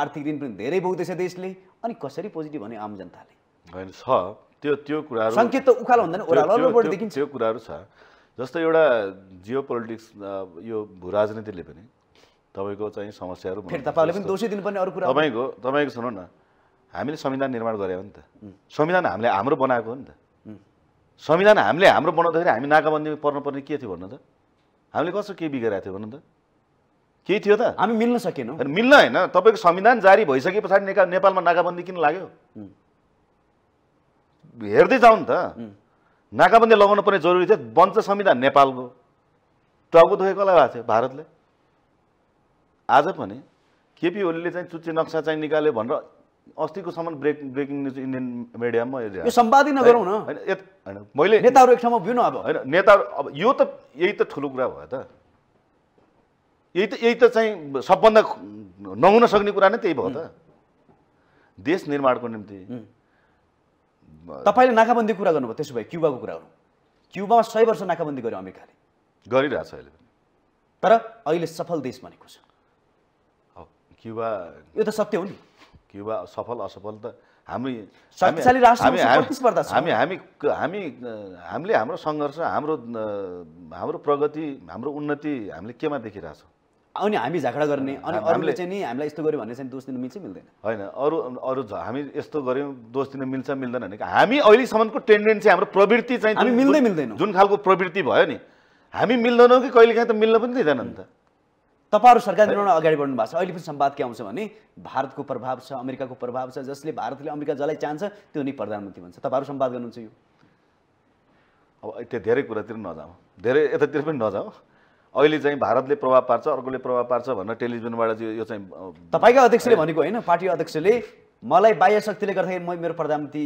आर्थिक ऋण पनि धेरै भोग्दैछ देशले अनि कसरी पोजिटिभ भन्यो आम जनताले होइन छ त्यो त्यो कुराहरू सङ्केत त उकालो हुँदैन ओह्रालोबाट देखिन्छ त्यो कुराहरू छ जस्तो एउटा जियो पोलिटिक्स यो भू राजनीतिले पनि तपाईँको चाहिँ समस्याहरू तपाईँले पनि दोषी दिनुपर्ने अरू कुरा तपाईँको तपाईँको सुन न हामीले संविधान निर्माण गरे हो नि त संविधान हामीले हाम्रो बनाएको हो नि त संविधान हामीले हाम्रो बनाउँदाखेरि हामी नाकाबन्दीमा पर्नुपर्ने के थियो भन्नु त हामीले कसो के बिग्रेको थियो भन्नु त केही थियो त हामी मिल्न सकेनौँ मिल्न होइन तपाईँको संविधान जारी भइसके पछाडि नेपालमा नाकाबन्दी किन लाग्यो हेर्दै जाउँ नि त नाकाबन्दी लगाउनु पर्ने जरुरी थियो बन्छ संविधान नेपालको टाउको दुखेको कसलाई भएको थियो भारतले आज पनि केपी ओलीले चाहिँ चुच्चे नक्सा चाहिँ निकाल्यो भनेर अस्तिकोसम्म ब्रेक ब्रेकिङ न्युज इन्डियन मिडियामा यो सम्पादन नगरौँ न होइन मैले नेताहरू एक ठाउँमा भिउ न अब होइन नेताहरू अब यो त यही त ठुलो कुरा भयो त यही त यही त चाहिँ सबभन्दा नहुन सक्ने कुरा नै त्यही भयो त देश निर्माणको निम्ति तपाईँले नाकाबन्दी कुरा गर्नुभयो त्यसो भए क्युबाको कुरा गरौँ क्युबामा सय वर्ष नाकाबन्दी गर्यो अमेरिकाले गरिरहेछ अहिले पनि तर अहिले सफल देश भनेको छ क्युबा यो त सत्य हो नि क्युबा सफल असफल त हामी हामी हामी हामी हामीले हाम्रो सङ्घर्ष हाम्रो हाम्रो प्रगति हाम्रो उन्नति हामीले केमा देखिरहेछौँ अनि हामी झगडा गर्ने अनि हामीले चाहिँ नि हामीलाई यस्तो गर्यो भने चाहिँ दोष दिनु मिल्छ मिल्दैन होइन अरू अरू हामी यस्तो गऱ्यौँ दोष दिनु मिल्छ मिल्दैन भने हामी अहिलेसम्मको टेन्डेन्सी हाम्रो प्रवृत्ति चाहिँ मिल्दै मिल्दैन जुन खालको प्रवृत्ति भयो नि हामी मिल्दैनौँ कि कहिलेकाहीँ त मिल्न पनि दिँदैन नि त तपाईँहरू सरकार निर्माण अगाडि बढ्नु भएको छ अहिले पनि सम्वाद के आउँछ भने भारतको प्रभाव छ अमेरिकाको प्रभाव छ जसले भारतले अमेरिका जसलाई चाहन्छ त्यो नै प्रधानमन्त्री भन्छ तपाईँहरू सम्वाद गर्नुहुन्छ यो अब त्यो धेरै कुरातिर नजाऊ धेरै यतातिर पनि नजाऊ अहिले चाहिँ भारतले प्रभाव पार्छ अर्कोले प्रभाव पार्छ भनेर टेलिभिजनबाट यो चाहिँ तपाईँकै अध्यक्षले भनेको होइन पार्टी अध्यक्षले मलाई बाह्य शक्तिले गर्दाखेरि म मेरो प्रधानमन्त्री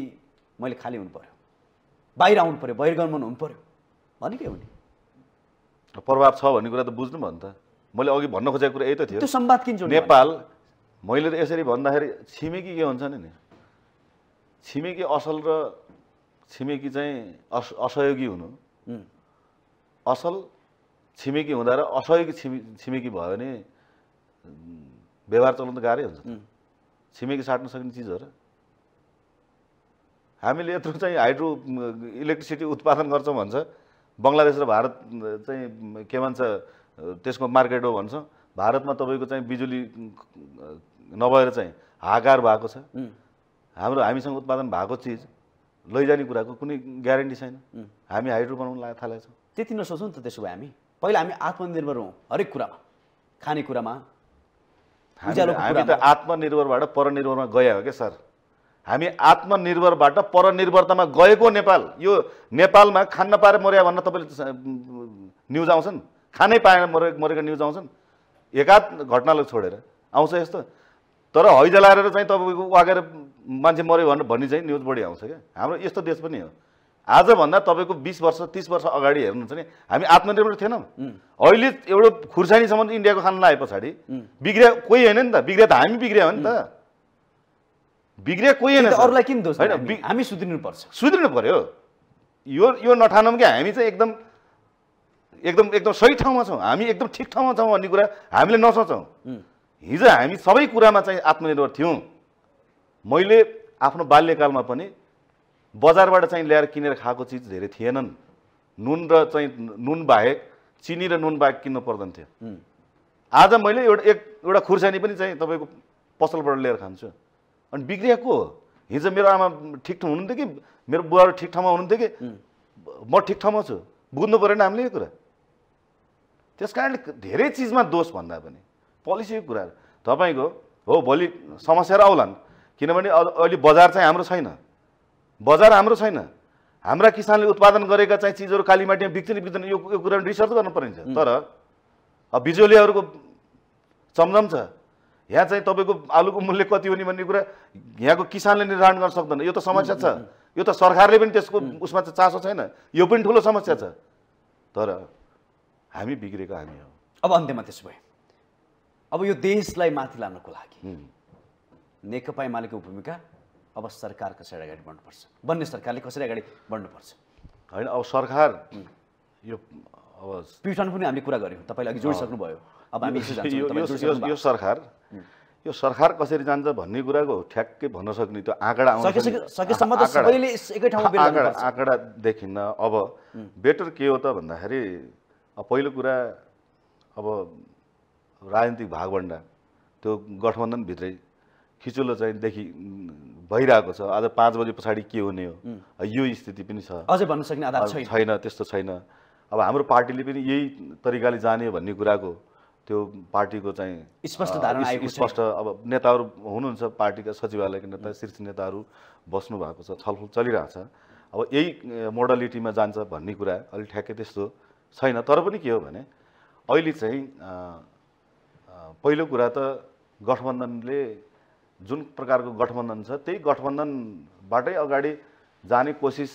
मैले खाली हुनु पऱ्यो बाहिर आउनु पऱ्यो बहिर्गमन हुनु पऱ्यो भने के हुने प्रभाव छ भन्ने कुरा त बुझ्नु भयो नि त मैले अघि भन्न खोजेको कुरा यही त थियो त्यो सम्वाद किन नेपाल मैले त यसरी भन्दाखेरि छिमेकी के हुन्छ नि छिमेकी असल र छिमेकी चाहिँ अस असहयोगी हुनु असल छिमेकी हुँदा र असहयोगी छिमे छिमेकी भयो भने व्यवहार चलाउनु त गाह्रै हुन्छ छिमेकी साट्न सक्ने चिज हो र हामीले यत्रो चाहिँ हाइड्रो इलेक्ट्रिसिटी उत्पादन गर्छौँ भन्छ बङ्गलादेश र भारत चाहिँ के भन्छ त्यसको मार्केट हो भन्छ भारतमा तपाईँको चाहिँ बिजुली नभएर चाहिँ हाकार भएको छ हाम्रो हामीसँग उत्पादन भएको चिज लैजाने कुराको कुनै ग्यारेन्टी छैन हामी हाइड्रो बनाउनु लागि थालेको छौँ त्यति नसोचौँ त त्यसो भए हामी पहिला हामी आत्मनिर्भर हौँ हरेक कुरामा खानेकुरामा हामी त आत्मनिर्भरबाट परनिर्भरमा गए हो क्या सर हामी आत्मनिर्भरबाट परनिर्भरतामा गएको नेपाल यो नेपालमा खान्न पाएर मर्या भन्न तपाईँले न्युज आउँछ नि खानै पाएन मरे मरेको न्युज आउँछन् एकाध घटनालाई छोडेर आउँछ यस्तो तर हैजा लाएर चाहिँ तपाईँको वागेर मान्छे मऱ्यो भनेर भन्ने चाहिँ न्युज बढी आउँछ क्या हाम्रो यस्तो देश पनि हो आजभन्दा तपाईँको बिस वर्ष तिस वर्ष अगाडि हेर्नुहुन्छ भने हामी आत्मनिर्भर थिएनौँ अहिले एउटा खुर्सानीसम्म इन्डियाको खान लाए पछाडि बिग्रिया कोही होइन नि त बिग्रिया त हामी बिग्रिया हो नि त बिग्रिया कोही होइन अरूलाई किन दोष होइन हामी सुध्रिनु पर्छ सुध्रिनु पर्यो यो यो नठानौँ कि हामी चाहिँ एकदम एकदम एकदम सही ठाउँमा छौँ हामी एकदम ठिक ठाउँमा छौँ भन्ने कुरा हामीले नसोचौँ हिजो हामी सबै कुरामा चाहिँ आत्मनिर्भर थियौँ मैले आफ्नो बाल्यकालमा पनि बजारबाट चाहिँ ल्याएर किनेर खाएको चिज धेरै थिएनन् नुन र चाहिँ नुन बाहेक चिनी र नुन बाहेक किन्नु पर्दैन थियो आज मैले एउटा एक एउटा खुर्सानी पनि चाहिँ तपाईँको पसलबाट लिएर खान्छु अनि बिग्रिया को हो हिजो मेरो आमा ठिक ठाउँ हुनुहुन्थ्यो कि मेरो बुवाहरू ठिक ठाउँमा हुनुहुन्थ्यो कि म ठिक ठाउँमा छु बुझ्नु परेन हामीले यो कुरा त्यस कारणले धेरै चिजमा दोष भन्दा पनि पोलिसीको कुराहरू तपाईँको हो भोलि समस्या र आउलान् किनभने अहिले बजार चाहिँ हाम्रो छैन बजार हाम्रो छैन हाम्रा किसानले उत्पादन गरेका चाहिँ चिजहरू कालीमाटीमा बिक्दैन बिक्दैन यो यो कुरा रिसर्च गर्नु परिन्छ तर अब बिजुलीहरूको चमझम छ यहाँ चाहिँ तपाईँको आलुको मूल्य कति हुने भन्ने कुरा यहाँको किसानले निर्धारण गर्न सक्दैन यो त समस्या छ यो त सरकारले पनि त्यसको उसमा चाहिँ चासो छैन यो पनि ठुलो समस्या छ तर हामी बिग्रेको हामी हो अब अन्त्यमा त्यसो भए अब यो देशलाई माथि लानको लागि नेकपा एमालेको भूमिका अब सरकार कसरी अगाडि बढ्नुपर्छ बन्ने सरकारले कसरी अगाडि बढ्नुपर्छ होइन अब सरकार यो अब प्युठान पनि हामीले कुरा गऱ्यौँ तपाईँले अघि जोडिसक्नुभयो अब हामी यो सरकार यो सरकार कसरी जान्छ भन्ने कुराको ठ्याक्कै भन्न सक्ने त्यो आँकडा आँकडा आँकडा देखिन्न अब बेटर के हो त भन्दाखेरि पहिलो कुरा अब राजनीतिक भागभन्डा त्यो गठबन्धनभित्रै खिचुलो चाहिँ देखि भइरहेको छ आज पाँच बजे पछाडि के हुने हो यो स्थिति पनि छ अझै भन्न सक्ने आधार छैन त्यस्तो छैन अब हाम्रो पार्टीले पनि यही तरिकाले जाने भन्ने कुराको त्यो पार्टीको चाहिँ स्पष्ट धारणा स्पष्ट अब नेताहरू हुनुहुन्छ पार्टीका सचिवालयका नेता शीर्ष नेताहरू बस्नु भएको छ छलफल छ अब यही मोडालिटीमा जान्छ भन्ने कुरा अलिक ठ्याक्कै त्यस्तो छैन तर पनि के हो भने अहिले चाहिँ पहिलो कुरा त गठबन्धनले जुन प्रकारको गठबन्धन छ त्यही गठबन्धनबाटै अगाडि जाने कोसिस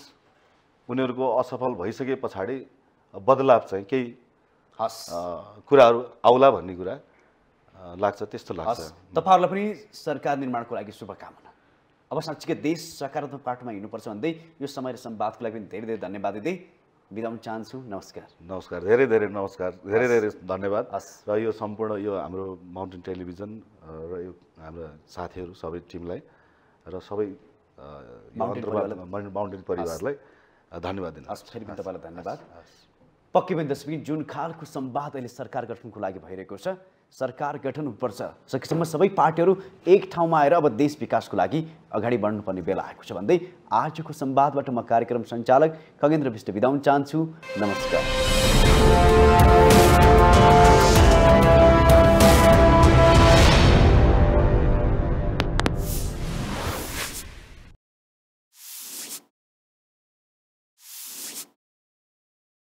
उनीहरूको असफल भइसके पछाडि बदलाव चाहिँ केही कुराहरू आउला भन्ने कुरा लाग्छ त्यस्तो लाग्छ तपाईँहरूलाई पनि सरकार निर्माणको लागि शुभकामना अब साँच्चीकै देश सकारात्मक पाठमा हिँड्नुपर्छ भन्दै यो समय र सम्वादको लागि पनि धेरै धेरै धन्यवाद दिँदै बिदाउन चाहन्छु नमस्कार नमस्कार धेरै धेरै नमस्कार धेरै धेरै धन्यवाद र यो सम्पूर्ण यो हाम्रो माउन्टेन टेलिभिजन र यो हाम्रो साथीहरू सबै टिमलाई र सबै माउन्टेन परिवारलाई धन्यवाद दिनुहोस् फेरि पनि तपाईँलाई धन्यवाद पक्की पनि दस जुन खालको सम्वाद अहिले सरकार गठनको लागि भइरहेको छ सरकार गठन हुनुपर्छ सकेसम्म सबै पार्टीहरू एक ठाउँमा आएर अब देश विकासको लागि अगाडि बढ्नुपर्ने बेला आएको छ भन्दै आजको संवादबाट म कार्यक्रम सञ्चालक खगेन्द्र विष्ट बिदा चाहन्छु नमस्कार